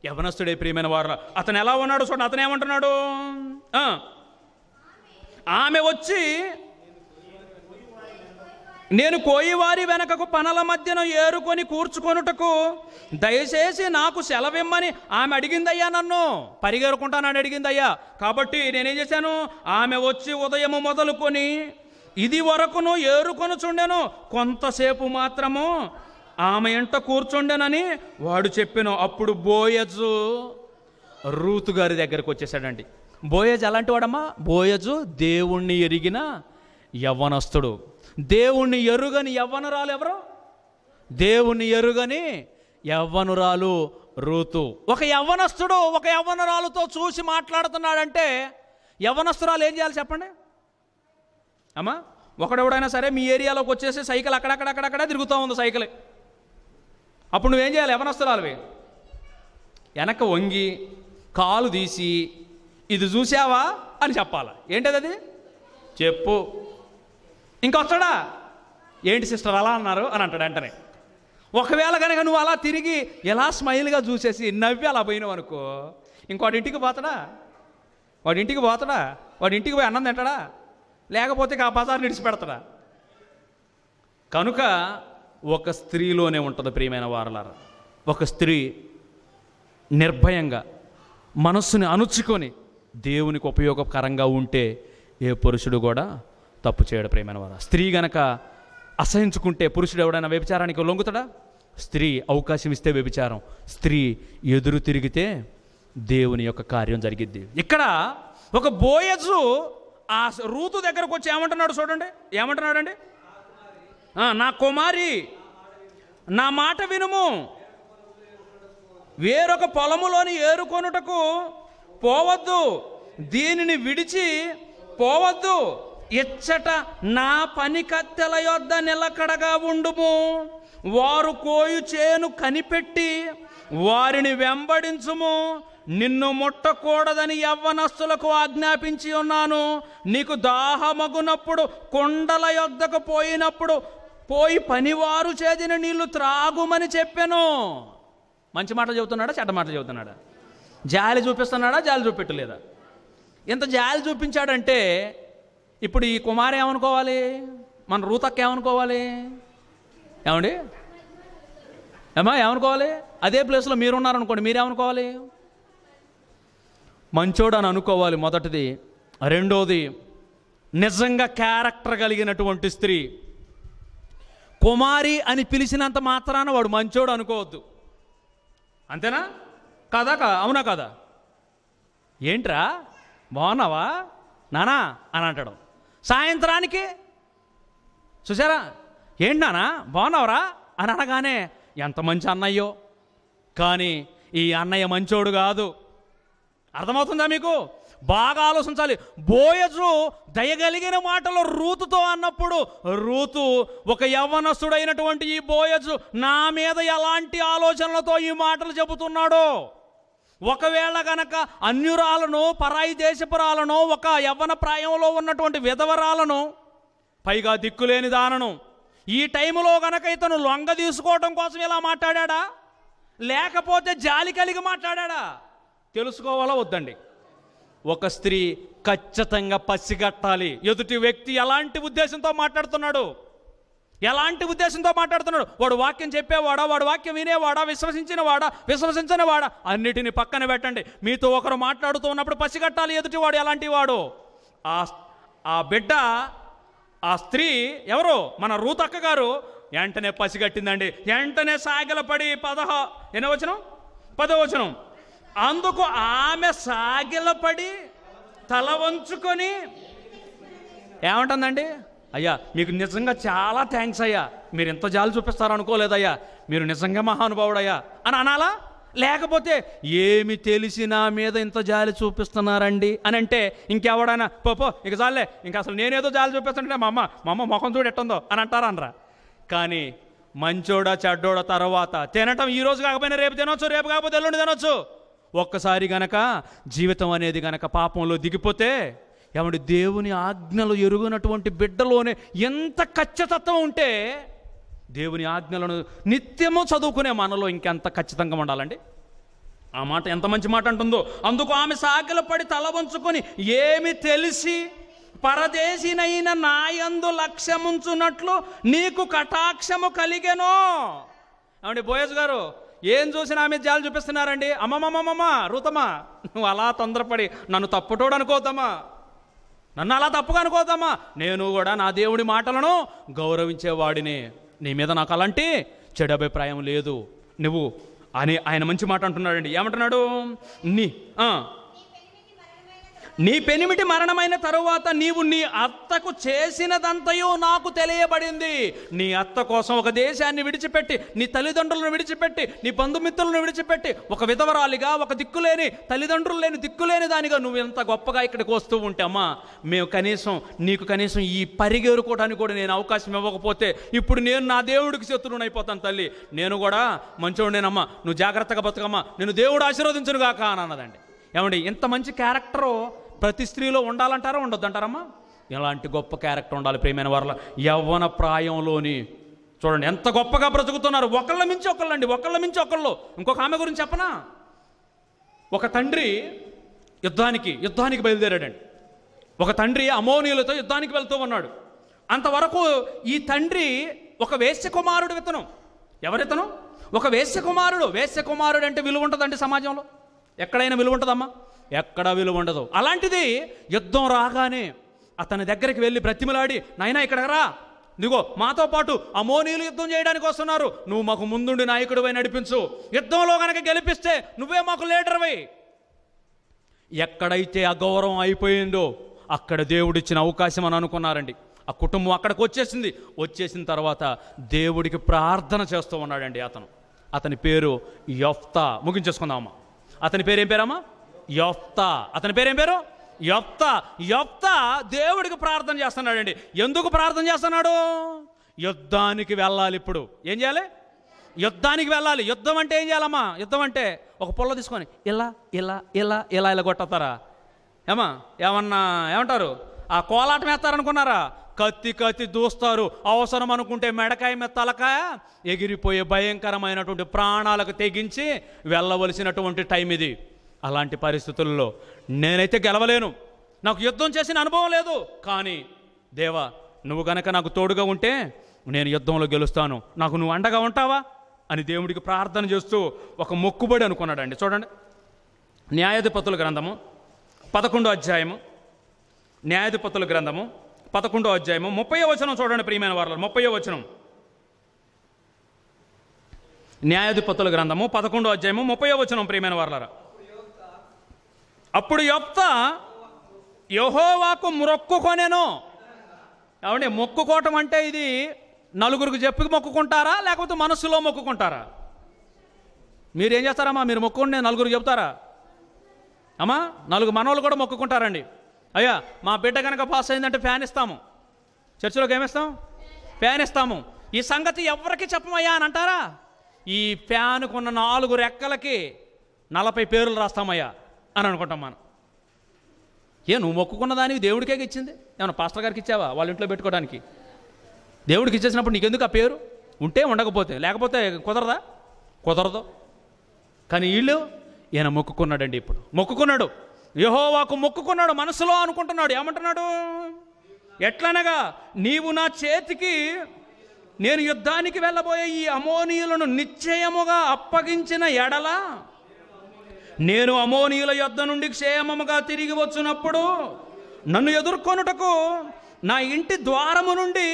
యవనస్తుడే ప్రియమైన వారు అతను ఎలా ఉన్నాడు చూడండి అతను ఏమంటున్నాడు ఆమె వచ్చి నేను కోయివారి వెనకకు పనల మధ్యన ఏరుకొని కూర్చుకొనుటకు దయచేసి నాకు సెలవిమ్మని ఆమె అడిగిందయ్యా నన్ను పరిగెరుకుంటానని అడిగిందయ్యా కాబట్టి నేనేం చేశాను ఆమె వచ్చి ఉదయము మొదలుకొని ఇది వరకును చుండెను కొంతసేపు మాత్రము ఆమె ఎంట కూర్చుండెనని వాడు చెప్పాను అప్పుడు బోయజు రూతు గారి దగ్గరకు వచ్చేసాడండి బోయజ్ అలాంటి వాడమ్మా బోయజు దేవుణ్ణి ఎరిగిన యవ్వనస్తుడు దేవుణ్ణి ఎరుగని యవ్వనురాలు ఎవరు దేవుణ్ణి ఎరుగని యవ్వనురాలు రూతు ఒక యవ్వనస్తుడు ఒక యవ్వనురాలుతో చూసి మాట్లాడుతున్నాడంటే యవ్వనస్తురాలు ఏం చేయాలి చెప్పండి అమ్మా ఒకడెవడైనా సరే మీ ఏరియాలోకి వచ్చేసి సైకిల్ అక్కడక్కడక్కడక్కడే తిరుగుతూ ఉంది సైకిల్ అప్పుడు నువ్వేం చేయాలి యవనస్తురాలువి వెనక వంగి కాలు తీసి ఇది చూసావా అని చెప్పాలి ఏంటది అది చెప్పు ఇంకొస్తాడా ఏంటి సిస్టర్ అలా అన్నారు అని అంటాడు వెంటనే ఒకవేళ కనుక నువ్వు అలా తిరిగి ఎలా స్మైల్గా చూసేసి నవ్వి అలా పోయినావు అనుకో ఇంకోటి ఇంటికి పోతాడా వాడి ఇంటికి పోతాడా వాడి ఇంటికి పోయి అన్నం తింటాడా లేకపోతే ఆ బజార్ నిడిచిపెడతాడా కనుక ఒక స్త్రీలోనే ఉంటుంది ప్రియమైన వారలారు ఒక స్త్రీ నిర్భయంగా మనస్సుని అణుచుకొని దేవునికి ఉపయోగకరంగా ఉంటే ఏ పురుషుడు కూడా తప్పు చేయడు ప్రేమైన వారు స్త్రీ గనక అసహించుకుంటే పురుషుడు ఎవడైనా వ్యభిచారానికి లొంగుతాడా స్త్రీ అవకాశం ఇస్తే వ్యభిచారం స్త్రీ ఎదురు తిరిగితే దేవుని యొక్క కార్యం జరిగిద్ది ఇక్కడ ఒక బోయజు ఆ రూతు దగ్గరకు వచ్చి ఏమంటున్నాడు చూడండి ఏమంటున్నాడండి నా కుమారి నా మాట వినుము వేరొక పొలములోని ఏరుకొనుటకు పోవద్దు దీనిని విడిచి పోవద్దు ఇచ్చట నా పని కత్తెల యొద్ద నిలకడగా ఉండుము వారు కోయు చేను కనిపెట్టి వారిని వెంబడించుము నిన్ను ముట్టకూడదని యవ్వనస్తులకు ఆజ్ఞాపించి ఉన్నాను నీకు దాహమగునప్పుడు కొండల యొద్దకు పోయినప్పుడు పోయి పనివారు చేదిన నీళ్లు త్రాగుమని చెప్పాను మంచి మాటలు చెబుతున్నాడా చెడ్డ మాటలు చెబుతున్నాడా జాలి చూపిస్తున్నాడా జాలి చూపెట్టలేదా ఇంత జాలి చూపించాడంటే ఇప్పుడు ఈ కుమారు ఏమనుకోవాలి మన రూతక్క ఏమనుకోవాలి ఏమండి ఏమా ఏమనుకోవాలి అదే ప్లేస్లో మీరున్నారనుకోండి మీరేమనుకోవాలి మంచోడు అని అనుకోవాలి మొదటిది రెండోది నిజంగా క్యారెక్టర్ కలిగినటువంటి స్త్రీ కుమారి అని పిలిచినంత మాత్రాన వాడు మంచోడు అనుకోవద్దు అంతేనా కదా కదా అవునా కదా ఏంట్రా బాగున్నావా నానా అని అంటాడు సాయంత్రానికి చూసారా ఏంటి నానా బాగున్నావరా అని అనగానే ఎంత మంచి అన్నయ్యో కానీ ఈ అన్నయ్య మంచోడు కాదు అర్థమవుతుందా మీకు బాగా ఆలోచించాలి బోయజు దయగలిగిన మాటలు రూతుతో అన్నప్పుడు రూతు ఒక యవ్వనస్తుడైనటువంటి ఈ బోయజు నా మీద ఎలాంటి ఆలోచనలతో ఈ మాటలు చెబుతున్నాడో ఒకవేళ గనక అన్యురాలను పరాయి దేశపురాలను ఒక యవ్వన ప్రాయంలో ఉన్నటువంటి విధవరాలను పైగా దిక్కులేని దానను ఈ టైంలో గనక ఇతను లొంగ తీసుకోవడం కోసం ఇలా మాట్లాడా లేకపోతే జాలి కలిగి మాట్లాడా తెలుసుకోవాలా వద్దండి ఒక స్త్రీ ఖచ్చితంగా పసిగట్టాలి ఎదుటి వ్యక్తి ఎలాంటి ఉద్దేశంతో మాట్లాడుతున్నాడు ఎలాంటి ఉద్దేశంతో మాట్లాడుతున్నాడు వాడు వాక్యం చెప్పేవాడా వాడు వాక్యం వినేవాడా విశ్వసించని వాడా అన్నిటిని పక్కన పెట్టండి మీతో ఒకరు మాట్లాడుతూ ఉన్నప్పుడు పసిగట్టాలి ఎదుటి వాడు ఎలాంటి వాడు ఆ ఆ బిడ్డ ఆ స్త్రీ ఎవరు మన రూతక్క గారు వెంటనే పసిగట్టిందండి వెంటనే సాగిలపడి పదహ ఎన్నో వచనం పదవచనం అందుకు ఆమె సాగిలపడి తల వంచుకొని ఏమంటుందండి అయ్యా మీకు నిజంగా చాలా థ్యాంక్స్ అయ్యా మీరు ఎంత జాలి చూపిస్తారు అనుకోలేదయ్యా మీరు నిజంగా మహానుభావుడయ్యా అని అనాలా లేకపోతే ఏమి తెలిసి నా మీద ఇంత జాలి చూపిస్తున్నారండి అని అంటే ఇంకెవడైనా పోపో ఇక జాలే ఇంకా అసలు నేనేదో జాలి చూపిస్తుంటే మా అమ్మ మా అమ్మ ముఖం చూడు ఎట్టుందో అని అంటారనరా కానీ మంచోడా చెడ్డోడా తర్వాత తినటం ఈ రోజు కాకపోయినా రేపు తినొచ్చు రేపు కాకపోతే ఎల్లుండి తినొచ్చు ఒక్కసారి గనక జీవితం అనేది గనక పాపంలో దిగిపోతే ఏమంటే దేవుని ఆజ్ఞలు ఎరుగునటువంటి బిడ్డలోనే ఎంత ఖచ్చితత్వం ఉంటే దేవుని ఆజ్ఞలను నిత్యము చదువుకునే మనలో ఇంకెంత ఖచ్చితంగా ఉండాలండి ఆ మాట ఎంత మంచి మాట అంటుందో అందుకు ఆమె సాగిల పడి తల వంచుకొని ఏమి తెలిసి పరదేశినైన నాయందు లక్ష్యముంచున్నట్లు నీకు కటాక్షము కలిగెనో అవండి బోయస్ గారు ఏం చూసినా ఆమె జాలు చూపిస్తున్నారండి అమ్మమ్మమ్మమ్మ రూతమ్మా నువ్వు అలా తొందరపడి నన్ను తప్పుటోడు నన్ను అలా తప్పుగా అనుకోదమ్మా నేను కూడా నా దేవుడి మాటలను గౌరవించేవాడినే నీ మీద నాకు అలాంటి చెడు అభిప్రాయం లేదు నువ్వు అని ఆయన మంచి మాట అంటున్నాడండి ఏమంటున్నాడు నీ నీ పెనిమిటి మరణమైన తరువాత నీవు నీ అత్తకు చేసినదంతయు నాకు తెలియబడింది నీ అత్త కోసం ఒక దేశాన్ని విడిచిపెట్టి నీ తల్లిదండ్రులను విడిచిపెట్టి నీ బంధుమిత్రులను విడిచిపెట్టి ఒక విధవరాలిగా ఒక దిక్కులేని తల్లిదండ్రులు లేని దిక్కులేని దానిగా నువ్వు ఎంత గొప్పగా ఇక్కడికి వస్తూ ఉంటే అమ్మా మేము కనీసం నీకు కనీసం ఈ పరిగేరుకోవడానికి కూడా నేను అవకాశం ఇవ్వకపోతే ఇప్పుడు నేను నా దేవుడికి అయిపోతాను తల్లి నేను కూడా మంచోడినేనమ్మా నువ్వు జాగ్రత్తగా బతుకమ్మా నేను దేవుడు ఆశీర్వదించను గాక అని అన్నదండి ఏమండి ఇంత మంచి క్యారెక్టరు ప్రతి స్త్రీలో ఉండాలంటారా అంటారమ్మా ఇలాంటి గొప్ప క్యారెక్టర్ ఉండాలి ప్రేమైన వారిలో యవ్వన ప్రాయంలోని చూడండి ఎంత గొప్పగా బ్రతుకుతున్నారు ఒకళ్ళ మించి ఒకళ్ళు అండి ఒకళ్ళ మించి ఒకళ్ళు ఇంకొక ఆమె గురించి చెప్పనా ఒక తండ్రి యుద్ధానికి యుద్ధానికి బయలుదేరాడండి ఒక తండ్రి అమోనియులతో యుద్ధానికి వెళ్తూ ఉన్నాడు అంతవరకు ఈ తండ్రి ఒక వేశ్య కుమారుడు విత్తనం ఎవరితనం ఒక వేశ్య కుమారుడు వేశ్య కుమారుడు అంటే విలువ ఉంటుందండి సమాజంలో ఎక్కడైనా విలువ ఉంటుందమ్మా ఎక్కడా విలువ ఉండదు అలాంటిది యుద్ధం రాగానే అతని దగ్గరికి వెళ్ళి బ్రతిమలాడి నాయన ఇక్కడ రా నువ్వు మాతో పాటు అమోనీయులు యుద్ధం చేయడానికి వస్తున్నారు నువ్వు మాకు ముందుండి నాయకుడివై నడిపించు యుద్ధంలో కనుక గెలిపిస్తే నువ్వే మాకు లీడర్వి ఎక్కడైతే అగౌరవం అయిపోయిందో అక్కడ దేవుడిచ్చిన అవకాశం అని అనుకున్నారండి ఆ కుటుంబం అక్కడికి వచ్చేసింది వచ్చేసిన తర్వాత దేవుడికి ప్రార్థన చేస్తూ ఉన్నాడండి అతను అతని పేరు యఫ్తా ముగించేసుకుందామా అతని పేరు ఏం పేరమ్మా యొప్తా అతని పేరేం పేరు యొప్తా యొప్తా దేవుడికి ప్రార్థన చేస్తున్నాడండి ఎందుకు ప్రార్థన చేస్తున్నాడు యుద్ధానికి వెళ్ళాలి ఇప్పుడు ఏం చేయాలి యుద్ధానికి వెళ్ళాలి యుద్ధం అంటే ఏం చేయాలమ్మా యుద్ధం అంటే ఒక పొల్ల తీసుకొని ఇలా ఇలా ఇలా ఇలా ఇలా కొట్టతారా ఏమా ఏమన్నా ఏమంటారు ఆ కోలాటం వేస్తారనుకున్నారా కత్తి కత్తి దూస్తారు అవసరం అనుకుంటే మెడకాయ మీద తలకాయ ఎగిరిపోయే భయంకరమైనటువంటి ప్రాణాలకు తెగించి వెళ్ళవలసినటువంటి టైం ఇది అలాంటి పరిస్థితుల్లో నేనైతే గెలవలేను నాకు యుద్ధం చేసిన అనుభవం లేదు కానీ దేవా నువ్వు గనక నాకు తోడుగా ఉంటే నేను యుద్ధంలో గెలుస్తాను నాకు నువ్వు అండగా ఉంటావా అని దేవుడికి ప్రార్థన చేస్తూ ఒక మొక్కుబడి అనుకున్నాడండి చూడండి న్యాయాధిపతుల గ్రంథము పదకొండో అధ్యాయము న్యాయాధిపతుల గ్రంథము పదకొండో అధ్యాయము ముప్పై వచనం చూడండి ప్రియమైన వారు ముప్పై వచనం న్యాయాధిపతుల గ్రంథము పదకొండో అధ్యాయము ముప్పై వచనం ప్రియమైన వారులరా అప్పుడు యొప్త యహోవాకు మొక్కుకొనేను ఏమండి మొక్కుకోవటం అంటే ఇది నలుగురికి చెప్పి మొక్కుకుంటారా లేకపోతే మనస్సులో మొక్కుకుంటారా మీరేం చేస్తారమ్మా మీరు మొక్కుకుని నేను నలుగురికి చెప్తారా అమ్మా నలుగురు మనవాళ్ళు కూడా మొక్కుకుంటారండి అయ్యా మా బిడ్డ కనుక పాస్ అయిందంటే ఫ్యాన్ ఇస్తాము చర్చిలోకి ఏమిస్తాం ఫ్యాన్ ఇస్తాము ఈ సంగతి ఎవరికి చెప్పమయ్యా అని అంటారా ఈ ఫ్యాన్కున్న నాలుగు రెక్కలకి నలభై పేర్లు రాస్తామయ్యా అని అనుకుంటాం మనం ఏ నువ్వు మొక్కుకున్న దానివి దేవుడికే ఇచ్చింది ఏమన్నా పాస్టర్ గారికి ఇచ్చావా వాళ్ళ ఇంట్లో పెట్టుకోవడానికి దేవుడికి ఇచ్చేసినప్పుడు నీకెందుకు ఆ పేరు ఉంటే ఉండకపోతే లేకపోతే కుదరదా కుదరదు కానీ వీళ్ళు ఈయన మొక్కుకున్నాడండి ఇప్పుడు మొక్కుకున్నాడు యహోవాకు మొక్కుకున్నాడు మనసులో అనుకుంటున్నాడు ఏమంటున్నాడు ఎట్లనగా నీవు నా చేతికి నేను యుద్ధానికి వెళ్ళబోయే ఈ అమోనీయులను నిశ్చయముగా అప్పగించిన ఎడలా నేను అమోనియుల యొద్ధ నుండి క్షేమముగా తిరిగి వచ్చినప్పుడు నన్ను ఎదుర్కొనుటకు నా ఇంటి ద్వారము నుండి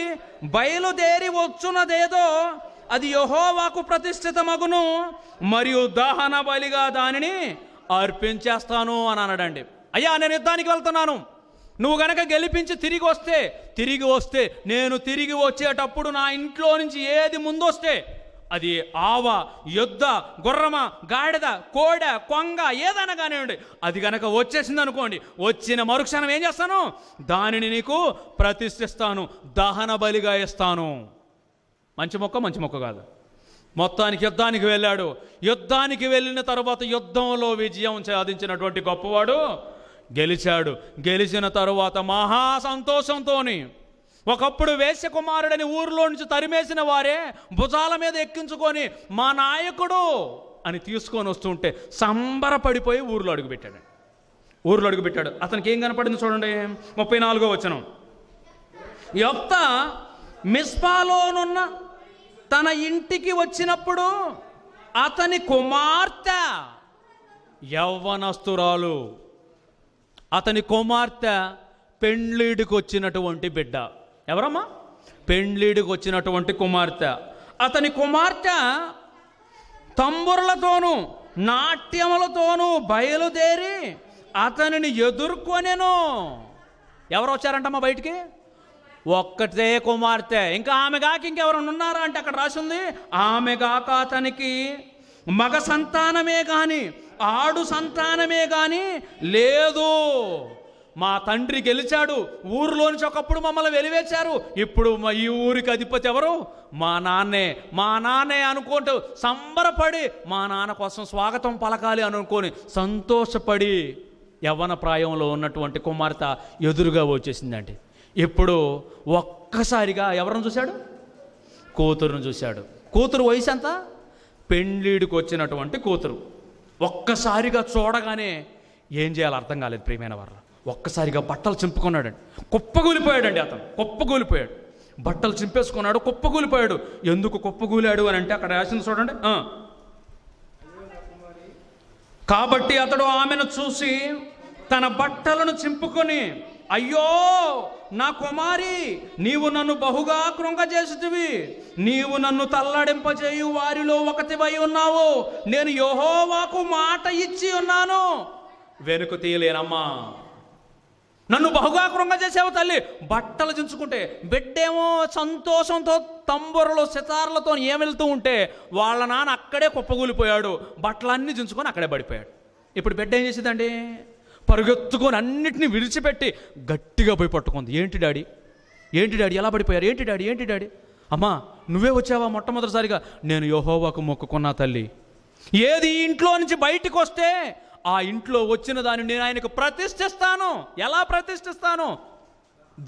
బయలుదేరి వచ్చున్నదేదో అది యహోవాకు మగును మరియు దహన బలిగా దానిని అర్పించేస్తాను అని అనడండి అయ్యా నేను యుద్ధానికి వెళ్తున్నాను నువ్వు గనక గెలిపించి తిరిగి వస్తే తిరిగి వస్తే నేను తిరిగి వచ్చేటప్పుడు నా ఇంట్లో నుంచి ఏది ముందొస్తే అది ఆవ యుద్ధ గుర్రమ గాడిద కోడ కొంగ ఏదైనా కానివ్వండి అది గనక వచ్చేసింది అనుకోండి వచ్చిన మరుక్షణం ఏం చేస్తాను దానిని నీకు ప్రతిష్ఠిస్తాను దహన బలిగా ఇస్తాను మంచి మొక్క మంచి మొక్క కాదు మొత్తానికి యుద్ధానికి వెళ్ళాడు యుద్ధానికి వెళ్ళిన తర్వాత యుద్ధంలో విజయం సాధించినటువంటి గొప్పవాడు గెలిచాడు గెలిచిన తరువాత మహా సంతోషంతోని ఒకప్పుడు కుమారుడని ఊరిలో నుంచి తరిమేసిన వారే భుజాల మీద ఎక్కించుకొని మా నాయకుడు అని తీసుకొని వస్తుంటే సంబరపడిపోయి ఊర్లో అడుగుపెట్టాడు ఊర్లో అడుగుపెట్టాడు అతనికి ఏం కనపడింది చూడండి ముప్పై నాలుగో వచనం యొక్త మిస్పాలోనున్న తన ఇంటికి వచ్చినప్పుడు అతని కుమార్తె యవ్వనస్తురాలు అతని కుమార్తె పెళ్ళిడికి వచ్చినటువంటి బిడ్డ ఎవరమ్మా పెండ్లీడికి వచ్చినటువంటి కుమార్తె అతని కుమార్తె తంబురలతోనూ నాట్యములతోనూ బయలుదేరి అతనిని ఎదుర్కొనేను ఎవరు వచ్చారంటమ్మా బయటికి ఒక్కటే కుమార్తె ఇంకా ఆమె కాక ఇంకెవరైనా ఉన్నారా అంటే అక్కడ రాసింది ఆమె కాక అతనికి మగ సంతానమే కానీ ఆడు సంతానమే కానీ లేదు మా తండ్రి గెలిచాడు ఊరిలోంచి ఒకప్పుడు మమ్మల్ని వెలివేశారు ఇప్పుడు ఈ ఊరికి అధిపతి ఎవరు మా నాన్నే మా నాన్నే అనుకుంటూ సంబరపడి మా నాన్న కోసం స్వాగతం పలకాలి అనుకొని సంతోషపడి యవ్వన ప్రాయంలో ఉన్నటువంటి కుమార్తె ఎదురుగా వచ్చేసిందండి ఇప్పుడు ఒక్కసారిగా ఎవరిని చూశాడు కూతురును చూశాడు కూతురు వయసు ఎంత పెండ్లీడికి వచ్చినటువంటి కూతురు ఒక్కసారిగా చూడగానే ఏం చేయాలో అర్థం కాలేదు ప్రియమైన వారు ఒక్కసారిగా బట్టలు చింపుకున్నాడండి కుప్పగూలిపోయాడండి అతను కుప్పగూలిపోయాడు బట్టలు చింపేసుకున్నాడు కుప్పగూలిపోయాడు ఎందుకు కుప్పగూలాడు అని అంటే అక్కడ రాసింది చూడండి కాబట్టి అతడు ఆమెను చూసి తన బట్టలను చింపుకొని అయ్యో నా కుమారి నీవు నన్ను బహుగా కృంగజేసివి నీవు నన్ను తల్లడింపజేయు వారిలో ఒకటివై ఉన్నావు నేను యోహోవాకు మాట ఇచ్చి ఉన్నాను వెనుక తీయలేనమ్మా నన్ను బహుగాకురంగా చేసావు తల్లి బట్టలు చించుకుంటే బిడ్డేమో సంతోషంతో తంబురలు సితారులతో ఏమెళ్తూ ఉంటే వాళ్ళ నాన్న అక్కడే కుప్పగూలిపోయాడు బట్టలన్నీ చించుకొని అక్కడే పడిపోయాడు ఇప్పుడు బిడ్డ ఏం చేసిందండి పరుగెత్తుకొని అన్నిటిని విడిచిపెట్టి గట్టిగా పోయి పట్టుకుంది ఏంటి డాడీ ఏంటి డాడీ ఎలా పడిపోయారు ఏంటి డాడీ ఏంటి డాడీ అమ్మా నువ్వే వచ్చావా మొట్టమొదటిసారిగా నేను యహోవాకు మొక్కుకున్నా తల్లి ఏది ఇంట్లో నుంచి బయటకు వస్తే ఆ ఇంట్లో వచ్చిన దాన్ని నేను ఆయనకు ప్రతిష్ఠిస్తాను ఎలా ప్రతిష్ఠిస్తాను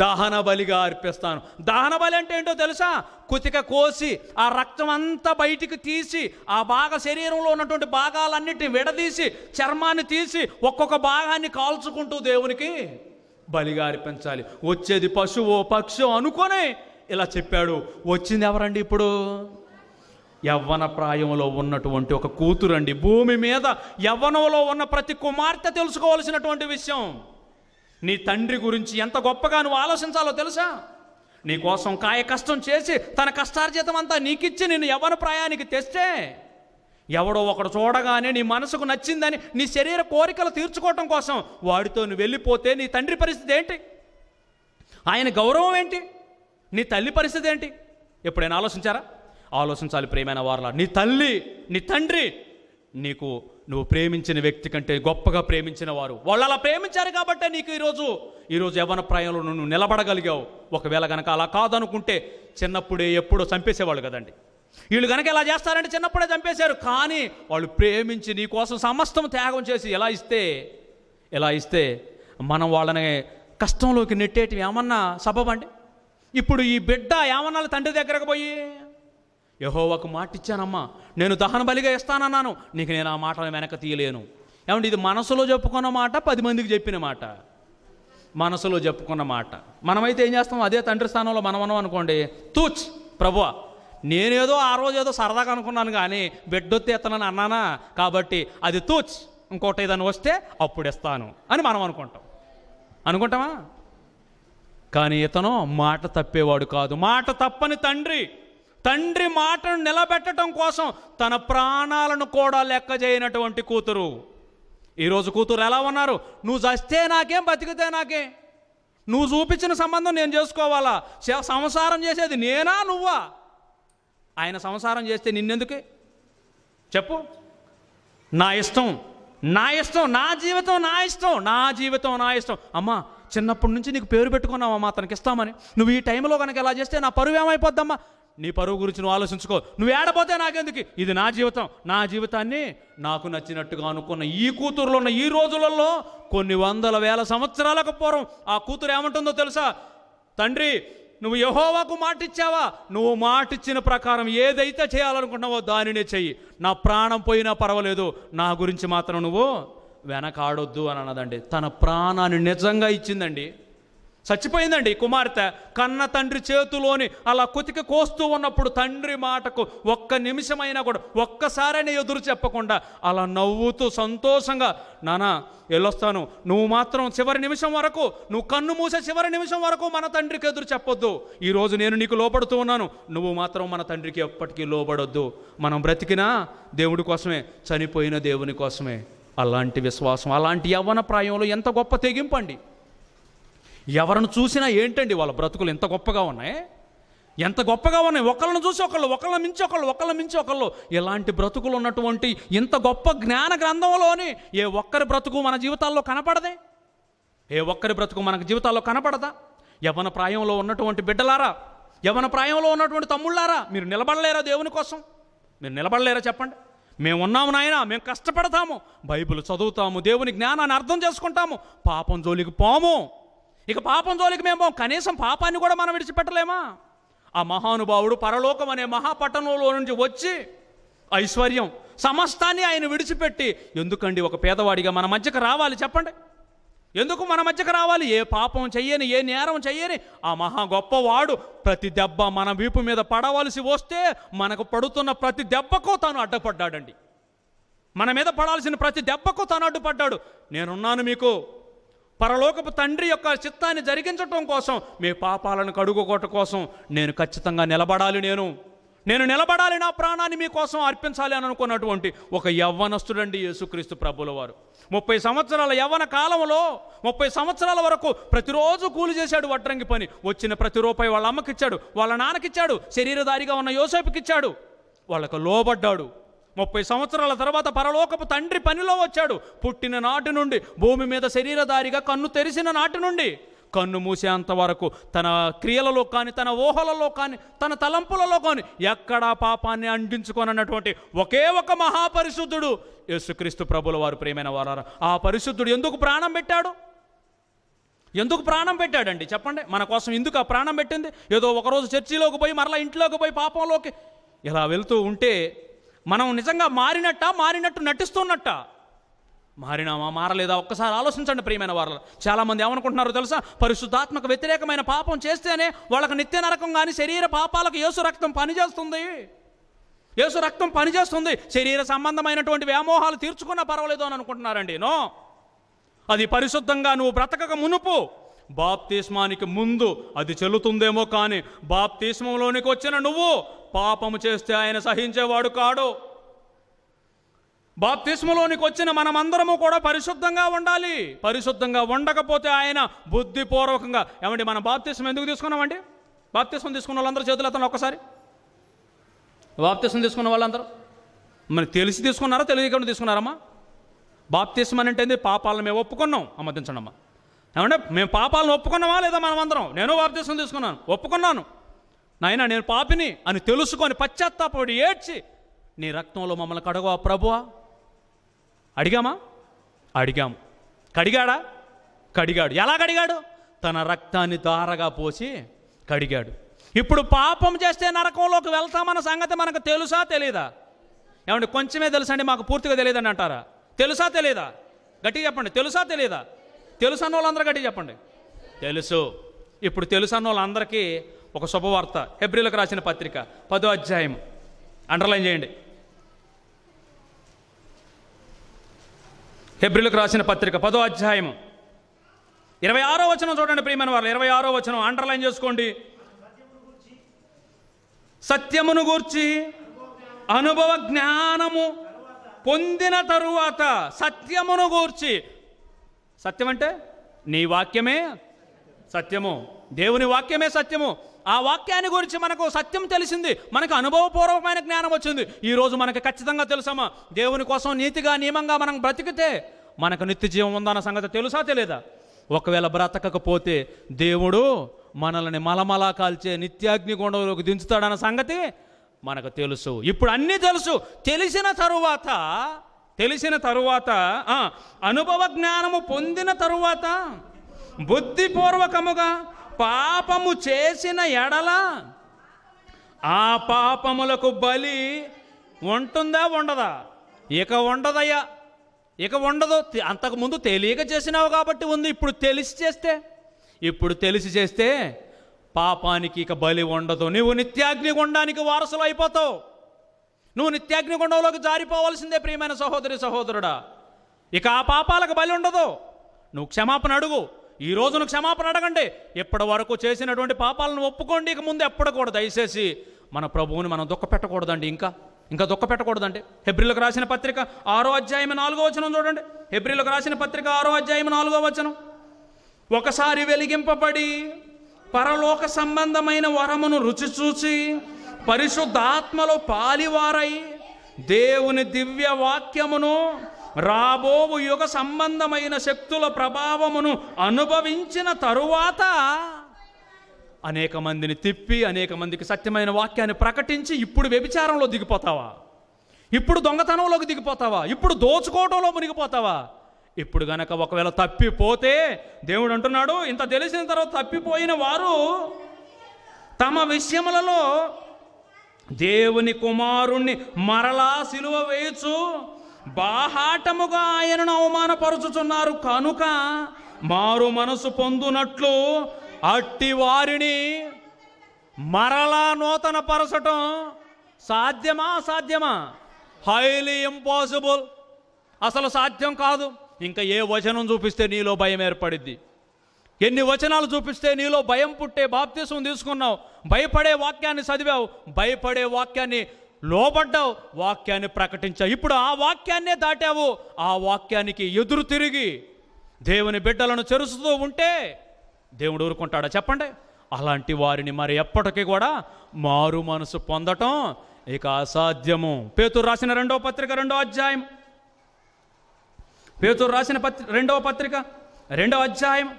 దహన బలిగా అర్పిస్తాను దహన బలి అంటే ఏంటో తెలుసా కుతిక కోసి ఆ రక్తం అంతా బయటికి తీసి ఆ భాగ శరీరంలో ఉన్నటువంటి భాగాలన్నిటిని విడదీసి చర్మాన్ని తీసి ఒక్కొక్క భాగాన్ని కాల్చుకుంటూ దేవునికి బలిగా అర్పించాలి వచ్చేది పశువు పక్షు అనుకొని ఇలా చెప్పాడు వచ్చింది ఎవరండి ఇప్పుడు యవ్వన ప్రాయంలో ఉన్నటువంటి ఒక కూతురండి భూమి మీద యవ్వనంలో ఉన్న ప్రతి కుమార్తె తెలుసుకోవాల్సినటువంటి విషయం నీ తండ్రి గురించి ఎంత గొప్పగా నువ్వు ఆలోచించాలో తెలుసా నీ కోసం కాయ కష్టం చేసి తన కష్టార్జితం అంతా నీకిచ్చి నేను యవ్వన ప్రాయానికి తెస్తే ఎవడో ఒకడు చూడగానే నీ మనసుకు నచ్చిందని నీ శరీర కోరికలు తీర్చుకోవటం కోసం వాడితో నువ్వు వెళ్ళిపోతే నీ తండ్రి పరిస్థితి ఏంటి ఆయన గౌరవం ఏంటి నీ తల్లి పరిస్థితి ఏంటి ఎప్పుడైనా ఆలోచించారా ఆలోచించాలి ప్రేమైన వారలా నీ తల్లి నీ తండ్రి నీకు నువ్వు ప్రేమించిన వ్యక్తి కంటే గొప్పగా ప్రేమించిన వారు వాళ్ళు అలా ప్రేమించారు కాబట్టే నీకు ఈరోజు ఈరోజు యవన ప్రాయంలో నువ్వు నిలబడగలిగావు ఒకవేళ కనుక అలా కాదనుకుంటే చిన్నప్పుడే ఎప్పుడో చంపేసేవాళ్ళు కదండి వీళ్ళు కనుక ఎలా చేస్తారంటే చిన్నప్పుడే చంపేశారు కానీ వాళ్ళు ప్రేమించి నీ కోసం సమస్తం త్యాగం చేసి ఎలా ఇస్తే ఎలా ఇస్తే మనం వాళ్ళని కష్టంలోకి నెట్టేటివి ఏమన్నా సబబండి ఇప్పుడు ఈ బిడ్డ ఏమన్నా తండ్రి దగ్గరకు పోయి యహో ఒక మాట ఇచ్చానమ్మా నేను దహన బలిగా ఇస్తానన్నాను నీకు నేను ఆ మాటను వెనక తీయలేను ఏమంటే ఇది మనసులో చెప్పుకున్న మాట పది మందికి చెప్పిన మాట మనసులో చెప్పుకున్న మాట మనమైతే ఏం చేస్తాం అదే తండ్రి స్థానంలో మనమనం అనుకోండి తూచ్ ప్రభు నేనేదో ఆ రోజు ఏదో సరదాగా అనుకున్నాను కానీ బిడ్డొత్తి ఎత్తనని అన్నానా కాబట్టి అది తూచ్ ఇంకోటి ఏదైనా వస్తే అప్పుడు ఇస్తాను అని మనం అనుకుంటాం అనుకుంటామా కానీ ఇతను మాట తప్పేవాడు కాదు మాట తప్పని తండ్రి తండ్రి మాటను నిలబెట్టడం కోసం తన ప్రాణాలను కూడా లెక్క చేయనటువంటి కూతురు ఈరోజు కూతురు ఎలా ఉన్నారు నువ్వు చస్తే నాకేం బతికితే నాకే నువ్వు చూపించిన సంబంధం నేను చేసుకోవాలా సంసారం చేసేది నేనా నువ్వా ఆయన సంసారం చేస్తే నిన్నెందుకే చెప్పు నా ఇష్టం నా ఇష్టం నా జీవితం నా ఇష్టం నా జీవితం నా ఇష్టం అమ్మా చిన్నప్పటి నుంచి నీకు పేరు పెట్టుకున్నావమ్మా అతనికి ఇస్తామని నువ్వు ఈ టైంలో కనుక ఎలా చేస్తే నా పరువు ఏమైపోద్దమ్మా నీ పరువు గురించి నువ్వు ఆలోచించుకో నువ్వు ఏడపోతే నాకెందుకు ఇది నా జీవితం నా జీవితాన్ని నాకు నచ్చినట్టుగా అనుకున్న ఈ కూతురులో ఉన్న ఈ రోజులలో కొన్ని వందల వేల సంవత్సరాలకు పూర్వం ఆ కూతురు ఏమంటుందో తెలుసా తండ్రి నువ్వు యహోవాకు మాటిచ్చావా నువ్వు మాటిచ్చిన ప్రకారం ఏదైతే చేయాలనుకుంటున్నావో దానినే చెయ్యి నా ప్రాణం పోయినా పర్వాలేదు నా గురించి మాత్రం నువ్వు వెనకాడొద్దు అని అన్నదండి తన ప్రాణాన్ని నిజంగా ఇచ్చిందండి చచ్చిపోయిందండి కుమార్తె కన్న తండ్రి చేతిలోని అలా కొతికి కోస్తూ ఉన్నప్పుడు తండ్రి మాటకు ఒక్క నిమిషమైనా కూడా ఒక్కసారైనా ఎదురు చెప్పకుండా అలా నవ్వుతూ సంతోషంగా నానా వెళ్ళొస్తాను నువ్వు మాత్రం చివరి నిమిషం వరకు నువ్వు కన్ను మూసే చివరి నిమిషం వరకు మన తండ్రికి ఎదురు చెప్పొద్దు ఈరోజు నేను నీకు లోపడుతూ ఉన్నాను నువ్వు మాత్రం మన తండ్రికి ఎప్పటికీ లోబడొద్దు మనం బ్రతికినా దేవుడి కోసమే చనిపోయిన దేవుని కోసమే అలాంటి విశ్వాసం అలాంటి యవ్వన ప్రాయంలో ఎంత గొప్ప తెగింపండి ఎవరిని చూసినా ఏంటండి వాళ్ళ బ్రతుకులు ఎంత గొప్పగా ఉన్నాయి ఎంత గొప్పగా ఉన్నాయి ఒకళ్ళని చూసి ఒకళ్ళు ఒకళ్ళ మించి ఒకళ్ళు ఒకళ్ళ మించి ఒకళ్ళు ఇలాంటి బ్రతుకులు ఉన్నటువంటి ఇంత గొప్ప జ్ఞాన గ్రంథంలోని ఏ ఒక్కరి బ్రతుకు మన జీవితాల్లో కనపడదే ఏ ఒక్కరి బ్రతుకు మన జీవితాల్లో కనపడదా యవన ప్రాయంలో ఉన్నటువంటి బిడ్డలారా యవన ప్రాయంలో ఉన్నటువంటి తమ్ముళ్ళారా మీరు నిలబడలేరా దేవుని కోసం మీరు నిలబడలేరా చెప్పండి మేము ఉన్నాము నాయన మేము కష్టపడతాము బైబిల్ చదువుతాము దేవుని జ్ఞానాన్ని అర్థం చేసుకుంటాము పాపం జోలికి పోము ఇక పాపం జోలికి మేము కనీసం పాపాన్ని కూడా మనం విడిచిపెట్టలేమా ఆ మహానుభావుడు పరలోకం అనే మహాపట్టణంలో నుంచి వచ్చి ఐశ్వర్యం సమస్తాన్ని ఆయన విడిచిపెట్టి ఎందుకండి ఒక పేదవాడిగా మన మధ్యకు రావాలి చెప్పండి ఎందుకు మన మధ్యకు రావాలి ఏ పాపం చెయ్యని ఏ నేరం చెయ్యని ఆ మహా గొప్పవాడు ప్రతి దెబ్బ మన వీపు మీద పడవలసి వస్తే మనకు పడుతున్న ప్రతి దెబ్బకు తాను అడ్డపడ్డాడండి మన మీద పడాల్సిన ప్రతి దెబ్బకు తాను అడ్డుపడ్డాడు నేనున్నాను మీకు పరలోకపు తండ్రి యొక్క చిత్తాన్ని జరిగించటం కోసం మీ పాపాలను కడుగుకోవటం కోసం నేను ఖచ్చితంగా నిలబడాలి నేను నేను నిలబడాలి నా ప్రాణాన్ని మీకోసం అర్పించాలి అని అనుకున్నటువంటి ఒక యవ్వనస్తుడండి యేసుక్రీస్తు ప్రభుల వారు ముప్పై సంవత్సరాల యవ్వన కాలంలో ముప్పై సంవత్సరాల వరకు ప్రతిరోజు కూలి చేశాడు వడ్రంగి పని వచ్చిన ప్రతి రూపాయి వాళ్ళ అమ్మకిచ్చాడు వాళ్ళ నాన్నకిచ్చాడు శరీరదారిగా ఉన్న యోసేపుకిచ్చాడు వాళ్ళకు లోబడ్డాడు ముప్పై సంవత్సరాల తర్వాత పరలోకపు తండ్రి పనిలో వచ్చాడు పుట్టిన నాటి నుండి భూమి మీద శరీరధారిగా కన్ను తెరిసిన నాటి నుండి కన్ను మూసేంత వరకు తన క్రియలలో కానీ తన ఊహలలో కానీ తన తలంపులలో కానీ ఎక్కడా పాపాన్ని అంటించుకోనన్నటువంటి ఒకే ఒక మహాపరిశుద్ధుడు యేసుక్రీస్తు ప్రభుల వారు ప్రేమైన వారారు ఆ పరిశుద్ధుడు ఎందుకు ప్రాణం పెట్టాడు ఎందుకు ప్రాణం పెట్టాడండి చెప్పండి మన కోసం ఎందుకు ఆ ప్రాణం పెట్టింది ఏదో ఒకరోజు చర్చిలోకి పోయి మరలా ఇంట్లోకి పోయి పాపంలోకి ఇలా వెళ్తూ ఉంటే మనం నిజంగా మారినట్ట మారినట్టు నటిస్తున్నట్ట మారినామా మారలేదా ఒక్కసారి ఆలోచించండి ప్రియమైన వారు చాలామంది ఏమనుకుంటున్నారో తెలుసా పరిశుద్ధాత్మక వ్యతిరేకమైన పాపం చేస్తేనే వాళ్ళకి నిత్య నరకం కానీ శరీర పాపాలకు యేసు రక్తం పనిచేస్తుంది యేసు రక్తం పనిచేస్తుంది శరీర సంబంధమైనటువంటి వ్యామోహాలు తీర్చుకున్నా పర్వాలేదు అని అనుకుంటున్నారండి నో అది పరిశుద్ధంగా నువ్వు బ్రతకక మునుపు బాప్తిస్మానికి ముందు అది చెల్లుతుందేమో కానీ బాప్తిస్మంలోనికి వచ్చిన నువ్వు పాపము చేస్తే ఆయన సహించేవాడు కాడు బాప్తిస్మలోనికి వచ్చిన మనమందరము కూడా పరిశుద్ధంగా ఉండాలి పరిశుద్ధంగా ఉండకపోతే ఆయన బుద్ధిపూర్వకంగా ఏమండి మనం బాప్తిస్మ ఎందుకు తీసుకున్నామండి బాప్తిస్మ తీసుకున్న వాళ్ళందరూ చేతులు అతను ఒక్కసారి బాప్తిస్మ తీసుకున్న వాళ్ళందరూ మరి తెలిసి తీసుకున్నారా తెలియకుండా తీసుకున్నారమ్మా బాప్తిస్మ అంటే పాపాలను మేము ఒప్పుకున్నాం అమ్మ అమ్మా ఏమంటే మేము పాపాలను ఒప్పుకున్నామా లేదా మనమందరం నేను బాప్తీసం తీసుకున్నాను ఒప్పుకున్నాను నాయన నేను పాపిని అని తెలుసుకొని పశ్చాత్తాపడి ఏడ్చి నీ రక్తంలో మమ్మల్ని కడగవా ప్రభువా అడిగామా అడిగాము కడిగాడా కడిగాడు ఎలా కడిగాడు తన రక్తాన్ని దారగా పోసి కడిగాడు ఇప్పుడు పాపం చేస్తే నరకంలోకి వెళ్తామన్న సంగతి మనకు తెలుసా తెలీదా ఏమంటే కొంచెమే తెలుసండి మాకు పూర్తిగా తెలియదని అంటారా తెలుసా తెలీదా గట్టిగా చెప్పండి తెలుసా తెలీదా తెలుసు అన్న వాళ్ళందరూ గట్టి చెప్పండి తెలుసు ఇప్పుడు తెలుసు అన్న వాళ్ళందరికీ ఒక శుభవార్త హెబ్రిలకు రాసిన పత్రిక పదో అధ్యాయం అండర్లైన్ చేయండి హెబ్రిలకు రాసిన పత్రిక పదో అధ్యాయం ఇరవై ఆరో వచనం చూడండి ప్రియమైన వారు ఇరవై ఆరో వచనం అండర్లైన్ చేసుకోండి సత్యమును గూర్చి అనుభవ జ్ఞానము పొందిన తరువాత సత్యమును గూర్చి సత్యం అంటే నీ వాక్యమే సత్యము దేవుని వాక్యమే సత్యము ఆ వాక్యాన్ని గురించి మనకు సత్యం తెలిసింది మనకు అనుభవపూర్వకమైన జ్ఞానం వచ్చింది ఈరోజు మనకు ఖచ్చితంగా తెలుసమ్మా దేవుని కోసం నీతిగా నియమంగా మనం బ్రతికితే మనకు నిత్య జీవం ఉందన్న సంగతి తెలుసా తెలియదా ఒకవేళ బ్రతకకపోతే దేవుడు మనల్ని మలమలా కాల్చే నిత్యాగ్నిగుండంలోకి దించుతాడన్న సంగతి మనకు తెలుసు ఇప్పుడు అన్నీ తెలుసు తెలిసిన తరువాత తెలిసిన తరువాత అనుభవ జ్ఞానము పొందిన తరువాత బుద్ధిపూర్వకముగా పాపము చేసిన ఎడల ఆ పాపములకు బలి ఉంటుందా ఉండదా ఇక ఉండదయ్యా ఇక ఉండదు అంతకుముందు తెలియక చేసినావు కాబట్టి ఉంది ఇప్పుడు తెలిసి చేస్తే ఇప్పుడు తెలిసి చేస్తే పాపానికి ఇక బలి ఉండదు నువ్వు ఉండడానికి వారసులు అయిపోతావు నువ్వు నిత్యాగ్నిగుండంలోకి జారిపోవాల్సిందే ప్రియమైన సహోదరి సహోదరుడా ఇక ఆ పాపాలకు బలి ఉండదు నువ్వు క్షమాపణ అడుగు ఈ రోజు నువ్వు క్షమాపణ అడగండి ఇప్పటి వరకు చేసినటువంటి పాపాలను ఒప్పుకోండి ఇక ముందు ఎప్పడకూడదు దయచేసి మన ప్రభువుని మనం దుఃఖ పెట్టకూడదండి ఇంకా ఇంకా దుఃఖ పెట్టకూడదండి హెబ్రిల్కు రాసిన పత్రిక ఆరో అధ్యాయం నాలుగో వచనం చూడండి హెబ్రిల్కు రాసిన పత్రిక ఆరో అధ్యాయం నాలుగో వచనం ఒకసారి వెలిగింపబడి పరలోక సంబంధమైన వరమును రుచి చూచి పరిశుద్ధాత్మలో పాలివారై దేవుని దివ్య వాక్యమును రాబోవు యుగ సంబంధమైన శక్తుల ప్రభావమును అనుభవించిన తరువాత అనేక మందిని తిప్పి అనేక మందికి సత్యమైన వాక్యాన్ని ప్రకటించి ఇప్పుడు వ్యభిచారంలో దిగిపోతావా ఇప్పుడు దొంగతనంలోకి దిగిపోతావా ఇప్పుడు దోచుకోవటంలో మునిగిపోతావా ఇప్పుడు గనక ఒకవేళ తప్పిపోతే దేవుడు అంటున్నాడు ఇంత తెలిసిన తర్వాత తప్పిపోయిన వారు తమ విషయములలో దేవుని కుమారుణ్ణి మరలా సిలువ వేయచ్చు బాహాటముగా ఆయనను అవమానపరుచుచున్నారు కనుక మారు మనసు పొందునట్లు అట్టి వారిని మరలా నూతన పరచటం సాధ్యమా సాధ్యమా హైలీ ఇంపాసిబుల్ అసలు సాధ్యం కాదు ఇంకా ఏ వచనం చూపిస్తే నీలో భయం ఏర్పడిద్ది ఎన్ని వచనాలు చూపిస్తే నీలో భయం పుట్టే బాప్తీసం తీసుకున్నావు భయపడే వాక్యాన్ని చదివావు భయపడే వాక్యాన్ని లోబడ్డావు వాక్యాన్ని ప్రకటించావు ఇప్పుడు ఆ వాక్యాన్నే దాటావు ఆ వాక్యానికి ఎదురు తిరిగి దేవుని బిడ్డలను చెరుస్తూ ఉంటే దేవుడు ఊరుకుంటాడా చెప్పండి అలాంటి వారిని మరి ఎప్పటికీ కూడా మారు మనసు పొందటం ఇక అసాధ్యము పేతురు రాసిన రెండవ పత్రిక రెండో అధ్యాయం పేతురు రాసిన పత్రి రెండవ పత్రిక రెండో అధ్యాయం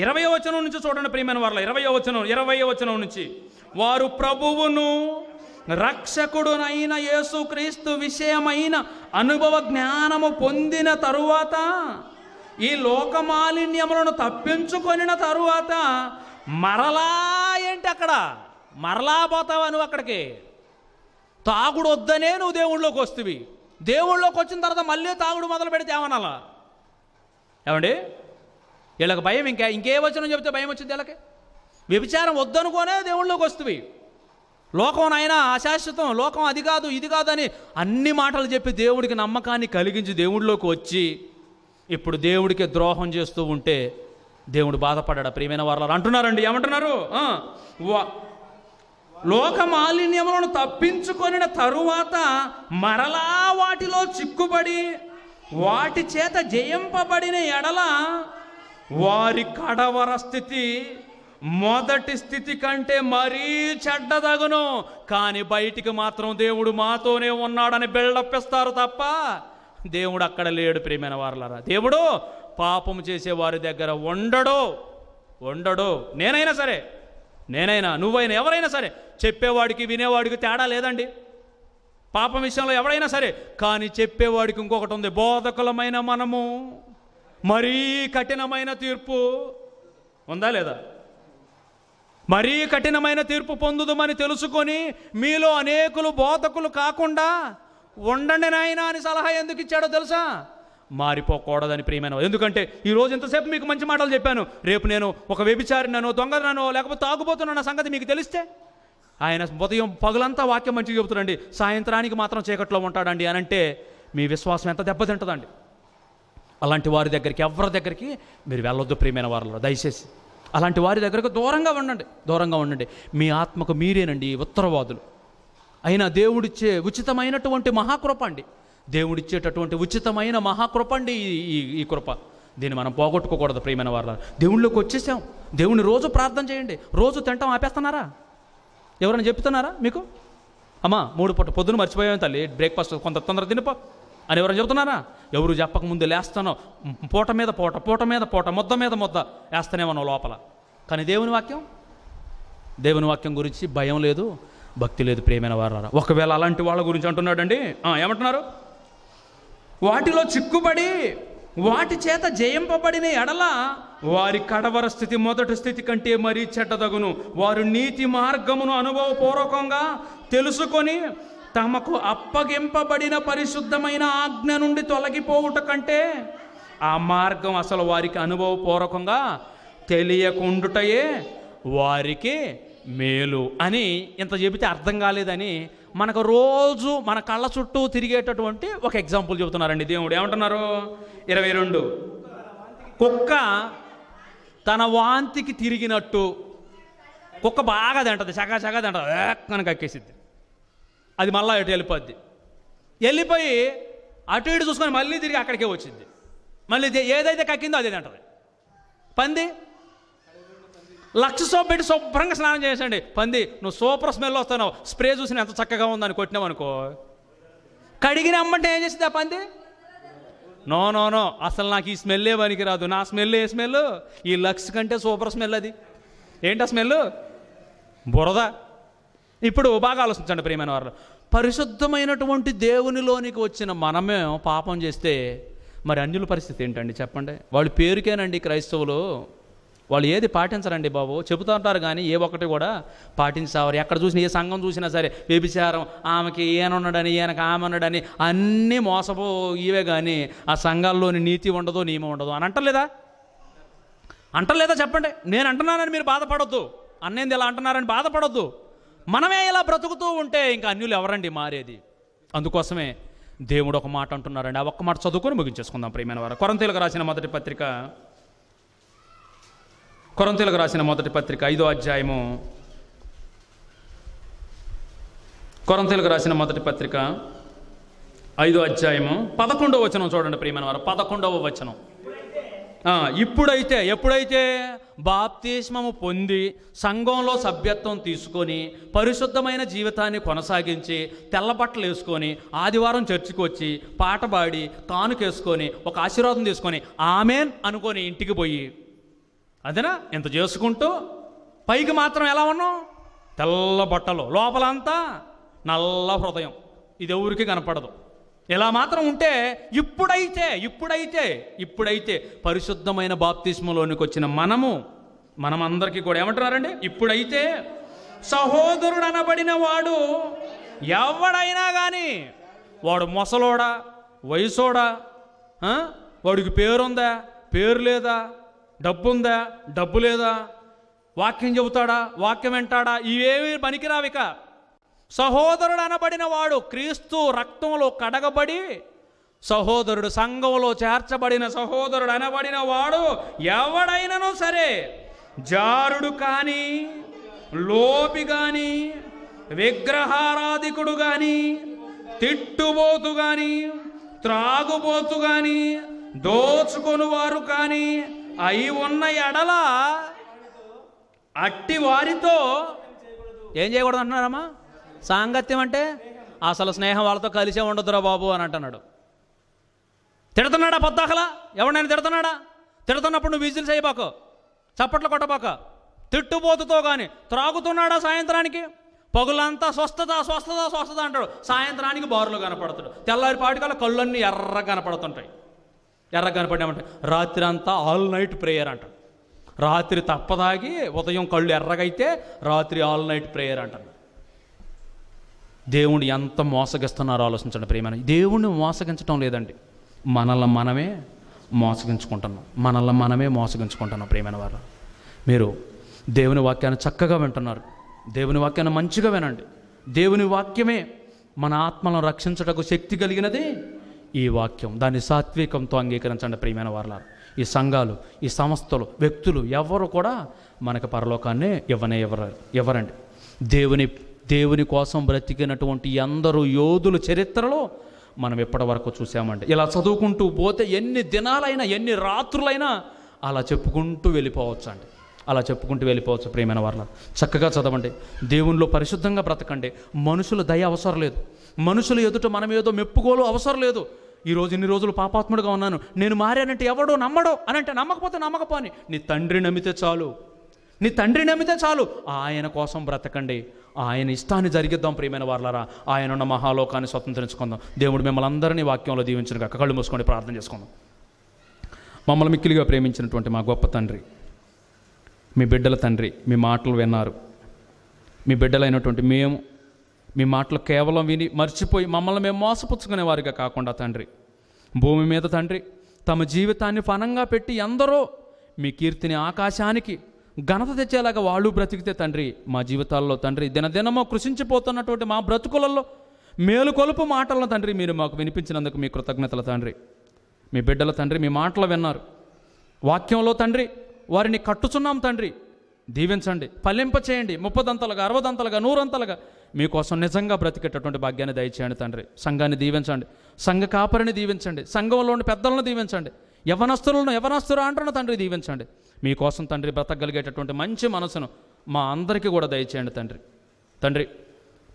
ఇరవై వచనం నుంచి చూడండి ప్రియమైన వారిలో ఇరవై వచనం ఇరవై వచనం నుంచి వారు ప్రభువును రక్షకుడునైన యేసుక్రీస్తు విషయమైన అనుభవ జ్ఞానము పొందిన తరువాత ఈ లోకమాలిన్యములను తప్పించుకొనిన తరువాత మరలా ఏంటి అక్కడ మరలా పోతావా నువ్వు అక్కడికి తాగుడు వద్దనే నువ్వు దేవుళ్ళలోకి వస్తువి దేవుళ్ళలోకి వచ్చిన తర్వాత మళ్ళీ తాగుడు మొదలు పెడితే ఏమనాలా ఏమండి వీళ్ళకి భయం ఇంకా ఇంకే వచనం చెబితే భయం వచ్చింది వీళ్ళకి వ్యభిచారం వద్దనుకోనే దేవుళ్ళకి వస్తుంది లోకం అయినా అశాశ్వతం లోకం అది కాదు ఇది కాదని అన్ని మాటలు చెప్పి దేవుడికి నమ్మకాన్ని కలిగించి దేవుడిలోకి వచ్చి ఇప్పుడు దేవుడికి ద్రోహం చేస్తూ ఉంటే దేవుడు బాధపడ్డా ప్రియమైన వారు అంటున్నారండి ఏమంటున్నారు లోక మాలిన్యములను తప్పించుకొనిన తరువాత మరలా వాటిలో చిక్కుబడి వాటి చేత జయింపబడిన ఎడల వారి కడవర స్థితి మొదటి స్థితి కంటే మరీ చెడ్డదగును కానీ బయటికి మాత్రం దేవుడు మాతోనే ఉన్నాడని బిల్డప్ ఇస్తారు తప్ప దేవుడు అక్కడ లేడు ప్రియమైన వారులరా దేవుడు పాపం చేసే వారి దగ్గర ఉండడు ఉండడు నేనైనా సరే నేనైనా నువ్వైనా ఎవరైనా సరే చెప్పేవాడికి వినేవాడికి తేడా లేదండి పాపం విషయంలో ఎవరైనా సరే కానీ చెప్పేవాడికి ఇంకొకటి ఉంది బోధకులమైన మనము మరీ కఠినమైన తీర్పు ఉందా లేదా మరీ కఠినమైన తీర్పు పొందుదమని తెలుసుకొని మీలో అనేకులు బోధకులు కాకుండా ఉండండి నాయన అని సలహా ఎందుకు ఇచ్చాడో తెలుసా మారిపోకూడదని ప్రియమైన ఎందుకంటే ఈరోజు ఎంతసేపు మీకు మంచి మాటలు చెప్పాను రేపు నేను ఒక వ్యభిచారినను దొంగనో లేకపోతే తాగుబోతున్నాను సంగతి మీకు తెలిస్తే ఆయన ఉదయం పగులంతా వాక్యం మంచిగా చెబుతున్నాండి సాయంత్రానికి మాత్రం చీకట్లో ఉంటాడండి అని అంటే మీ విశ్వాసం ఎంత దెబ్బతింటుందండి అలాంటి వారి దగ్గరికి ఎవరి దగ్గరికి మీరు వెళ్ళొద్దు ప్రియమైన వారిలో దయచేసి అలాంటి వారి దగ్గరకు దూరంగా ఉండండి దూరంగా ఉండండి మీ ఆత్మకు మీరేనండి ఉత్తరవాదులు అయినా దేవుడిచ్చే ఉచితమైనటువంటి మహాకృప అండి దేవుడిచ్చేటటువంటి ఉచితమైన మహాకృప అండి ఈ ఈ కృప దీన్ని మనం పోగొట్టుకోకూడదు ప్రియమైన వారిలో దేవుళ్ళకి వచ్చేసాం దేవుణ్ణి రోజు ప్రార్థన చేయండి రోజు తింటాం ఆపేస్తున్నారా ఎవరైనా చెప్తున్నారా మీకు అమ్మా మూడు పూట పొద్దున మర్చిపోయాం తల్లి బ్రేక్ఫాస్ట్ కొంత తొందర తినిపో అని ఎవరు చెబుతున్నారా ఎవరు చెప్పకముందు లేస్తానో పూట మీద పూట పూట మీద పూట ముద్ద మీద ముద్ద వేస్తానే ఉన్నావు లోపల కానీ దేవుని వాక్యం దేవుని వాక్యం గురించి భయం లేదు భక్తి లేదు ప్రేమైన వారారా ఒకవేళ అలాంటి వాళ్ళ గురించి అంటున్నాడండి ఏమంటున్నారు వాటిలో చిక్కుబడి వాటి చేత జయింపబడిన ఎడల వారి కడవర స్థితి మొదటి స్థితి కంటే మరీ చెడ్డదగును వారు నీతి మార్గమును అనుభవపూర్వకంగా తెలుసుకొని తమకు అప్పగింపబడిన పరిశుద్ధమైన ఆజ్ఞ నుండి తొలగిపోవుట కంటే ఆ మార్గం అసలు వారికి అనుభవపూర్వకంగా తెలియకుండుటయే వారికి మేలు అని ఇంత చెబితే అర్థం కాలేదని మనకు రోజు మన కళ్ళ చుట్టూ తిరిగేటటువంటి ఒక ఎగ్జాంపుల్ చెబుతున్నారండి దేవుడు ఏమంటున్నారు ఇరవై రెండు కుక్క తన వాంతికి తిరిగినట్టు కుక్క బాగా తింటుంది చగా చగా తింటుంది కక్కేసిద్ది అది మళ్ళీ అటు వెళ్ళిపోద్ది వెళ్ళిపోయి అటు ఇటు చూసుకొని మళ్ళీ తిరిగి అక్కడికే వచ్చింది మళ్ళీ ఏదైతే కక్కిందో అదే అంటది పంది లక్ష సోప్ పెట్టి శుభ్రంగా స్నానం చేసండి పంది నువ్వు సూపర్ స్మెల్ వస్తున్నావు స్ప్రే చూసిన ఎంత చక్కగా ఉందని కొట్టినావు అనుకో కడిగిన అమ్మంటే ఏం చేసింది ఆ పంది నో నో నో అసలు నాకు ఈ స్మెల్లే పనికిరాదు నా స్మెల్ ఏ స్మెల్ ఈ లక్స్ కంటే సూపర్ స్మెల్ అది ఏంటా స్మెల్ బురద ఇప్పుడు బాగా ఆలోచించండి ప్రియమైన వారు పరిశుద్ధమైనటువంటి దేవునిలోనికి వచ్చిన మనమే పాపం చేస్తే మరి అన్యుల పరిస్థితి ఏంటండి చెప్పండి వాళ్ళు పేరుకేనండి క్రైస్తవులు వాళ్ళు ఏది పాటించరండి బాబు ఉంటారు కానీ ఏ ఒక్కటి కూడా పాటించావారు ఎక్కడ చూసినా ఏ సంఘం చూసినా సరే వ్యభిచారం ఆమెకి ఈయనున్నాడని ఈయనకి ఆమె ఉన్నాడని అన్నీ మోసపో ఇవే కానీ ఆ సంఘాల్లోని నీతి ఉండదు నియమం ఉండదు అని అంటలేదా అంటలేదా చెప్పండి నేను అంటున్నానని మీరు బాధపడద్దు అన్నేది ఇలా అంటున్నారని బాధపడద్దు మనమే ఇలా బ్రతుకుతూ ఉంటే ఇంకా అన్యులు ఎవరండి మారేది అందుకోసమే దేవుడు ఒక మాట అంటున్నారండి ఆ ఒక్క మాట చదువుకొని ముగించేసుకుందాం ప్రియమైన వారు కొరంతీలకు రాసిన మొదటి పత్రిక కొరంతీలకు రాసిన మొదటి పత్రిక ఐదో అధ్యాయము కొరంతీలకు రాసిన మొదటి పత్రిక ఐదో అధ్యాయము పదకొండవ వచనం చూడండి ప్రియమైన వారు పదకొండవ వచనం ఇప్పుడైతే ఎప్పుడైతే బాప్తిష్మము పొంది సంఘంలో సభ్యత్వం తీసుకొని పరిశుద్ధమైన జీవితాన్ని కొనసాగించి బట్టలు వేసుకొని ఆదివారం చర్చికి వచ్చి పాట పాడి కానుకేసుకొని ఒక ఆశీర్వాదం తీసుకొని ఆమెన్ అనుకొని ఇంటికి పోయి అదేనా ఇంత చేసుకుంటూ పైకి మాత్రం ఎలా ఉన్నాం తెల్ల బట్టలు లోపలంతా నల్ల హృదయం ఇది ఎవరికి కనపడదు ఇలా మాత్రం ఉంటే ఇప్పుడైతే ఇప్పుడైతే ఇప్పుడైతే పరిశుద్ధమైన బాప్తిస్మలోనికి వచ్చిన మనము మనమందరికీ కూడా ఏమంటున్నారండి ఇప్పుడైతే సహోదరుడు అనబడిన వాడు ఎవడైనా కానీ వాడు మొసలోడా వయసోడా వాడికి పేరుందా పేరు లేదా డబ్బుందా డబ్బు లేదా వాక్యం చెబుతాడా వాక్యం వింటాడా ఇవేవి పనికిరావిక సహోదరుడు అనబడిన వాడు క్రీస్తు రక్తంలో కడగబడి సహోదరుడు సంఘంలో చేర్చబడిన సహోదరుడు అనబడిన వాడు ఎవడైనను సరే జారుడు కానీ లోపి కానీ విగ్రహారాధికుడు కానీ తిట్టుబోతు కానీ త్రాగుబోతు కానీ వారు కానీ అయి ఉన్న ఎడల అట్టి వారితో ఏం చేయకూడదు అంటున్నారమ్మా సాంగత్యం అంటే అసలు స్నేహం వాళ్ళతో కలిసే ఉండదురా బాబు అని అంటున్నాడు తిడుతున్నాడా పొద్దాకలా ఎవడైనా తిడుతున్నాడా తిడుతున్నప్పుడు నువ్వు విజిల్ చేయబాకు చప్పట్లు కొట్టబాక తిట్టుబోతుతో కానీ త్రాగుతున్నాడా సాయంత్రానికి పగులంతా స్వస్థత స్వస్థత స్వస్థత అంటాడు సాయంత్రానికి బారులు కనపడతాడు తెల్లారి పాటికల్లా కళ్ళన్నీ ఎర్ర కనపడుతుంటాయి ఎర్ర కనపడామంటే రాత్రి అంతా ఆల్ నైట్ ప్రేయర్ అంటాడు రాత్రి తప్పదాగి ఉదయం కళ్ళు ఎర్రగైతే రాత్రి ఆల్ నైట్ ప్రేయర్ అంటాడు దేవుడు ఎంత మోసగిస్తున్నారో ఆలోచించండి ప్రేమ దేవుణ్ణి మోసగించడం లేదండి మనల్ని మనమే మోసగించుకుంటున్నాం మనల్ని మనమే మోసగించుకుంటున్నాం ప్రేమైన వారు మీరు దేవుని వాక్యాన్ని చక్కగా వింటున్నారు దేవుని వాక్యాన్ని మంచిగా వినండి దేవుని వాక్యమే మన ఆత్మలను రక్షించటకు శక్తి కలిగినది ఈ వాక్యం దాన్ని సాత్వికంతో అంగీకరించండి ప్రియమైన వారు ఈ సంఘాలు ఈ సంస్థలు వ్యక్తులు ఎవరు కూడా మనకు పరలోకాన్ని ఇవ్వనే ఇవ్వరు ఇవ్వరండి దేవుని దేవుని కోసం బ్రతికినటువంటి అందరూ యోధుల చరిత్రలో మనం ఎప్పటి వరకు చూసామండి ఇలా చదువుకుంటూ పోతే ఎన్ని దినాలైనా ఎన్ని రాత్రులైనా అలా చెప్పుకుంటూ వెళ్ళిపోవచ్చు అండి అలా చెప్పుకుంటూ వెళ్ళిపోవచ్చు ప్రేమైన వాళ్ళ చక్కగా చదవండి దేవునిలో పరిశుద్ధంగా బ్రతకండి మనుషుల దయ అవసరం లేదు మనుషులు ఎదుట మనం ఏదో మెప్పుకోలు అవసరం లేదు ఈరోజు ఇన్ని రోజులు పాపాత్ముడిగా ఉన్నాను నేను మారానంటే ఎవడో నమ్మడో అనంటే నమ్మకపోతే నమ్మకపోని నీ తండ్రి నమ్మితే చాలు నీ తండ్రి నమ్మితే చాలు ఆయన కోసం బ్రతకండి ఆయన ఇష్టాన్ని జరిగిద్దాం ప్రియమైన వారలారా ఆయన ఉన్న మహాలోకాన్ని స్వతంత్రించుకుందాం దేవుడు మిమ్మల్ని అందరినీ వాక్యంలో దీవించిన కాక కళ్ళు మూసుకొని ప్రార్థన చేసుకుందాం మమ్మల్ని మిక్కిలిగా ప్రేమించినటువంటి మా గొప్ప తండ్రి మీ బిడ్డల తండ్రి మీ మాటలు విన్నారు మీ బిడ్డలైనటువంటి మేము మీ మాటలు కేవలం విని మర్చిపోయి మమ్మల్ని మేము మోసపుచ్చుకునే వారిగా కాకుండా తండ్రి భూమి మీద తండ్రి తమ జీవితాన్ని ఫనంగా పెట్టి ఎందరో మీ కీర్తిని ఆకాశానికి ఘనత తెచ్చేలాగా వాళ్ళు బ్రతికితే తండ్రి మా జీవితాల్లో తండ్రి దినదినమో కృషించిపోతున్నటువంటి మా బ్రతుకులలో మేలుకొలుపు మాటలను తండ్రి మీరు మాకు వినిపించినందుకు మీ కృతజ్ఞతల తండ్రి మీ బిడ్డల తండ్రి మీ మాటలు విన్నారు వాక్యంలో తండ్రి వారిని కట్టుచున్నాం తండ్రి దీవించండి ఫలింప చేయండి ముప్పదంతలుగా అరవదంతలుగా నూరంతలుగా మీకోసం నిజంగా బ్రతికేటటువంటి భాగ్యాన్ని దయచేయండి తండ్రి సంఘాన్ని దీవించండి సంఘ కాపరిని దీవించండి సంఘంలోని పెద్దలను దీవించండి యవనస్తులను యవనస్తురా అంటున్న తండ్రి దీవించండి మీకోసం తండ్రి బ్రతకగలిగేటటువంటి మంచి మనసును మా అందరికీ కూడా దయచేయండి తండ్రి తండ్రి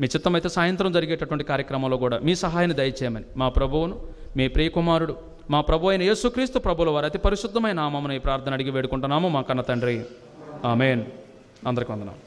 మీ చిత్తం అయితే సాయంత్రం జరిగేటటువంటి కార్యక్రమంలో కూడా మీ సహాయాన్ని దయచేయమని మా ప్రభువును మీ ప్రియకుమారుడు మా ప్రభు అయిన యేసుక్రీస్తు ప్రభుల వారి అతి పరిశుద్ధమైన నామమును ఈ ప్రార్థన అడిగి వేడుకుంటున్నాము మా కన్న తండ్రి ఆమెన్ అందరికీ వందనాలు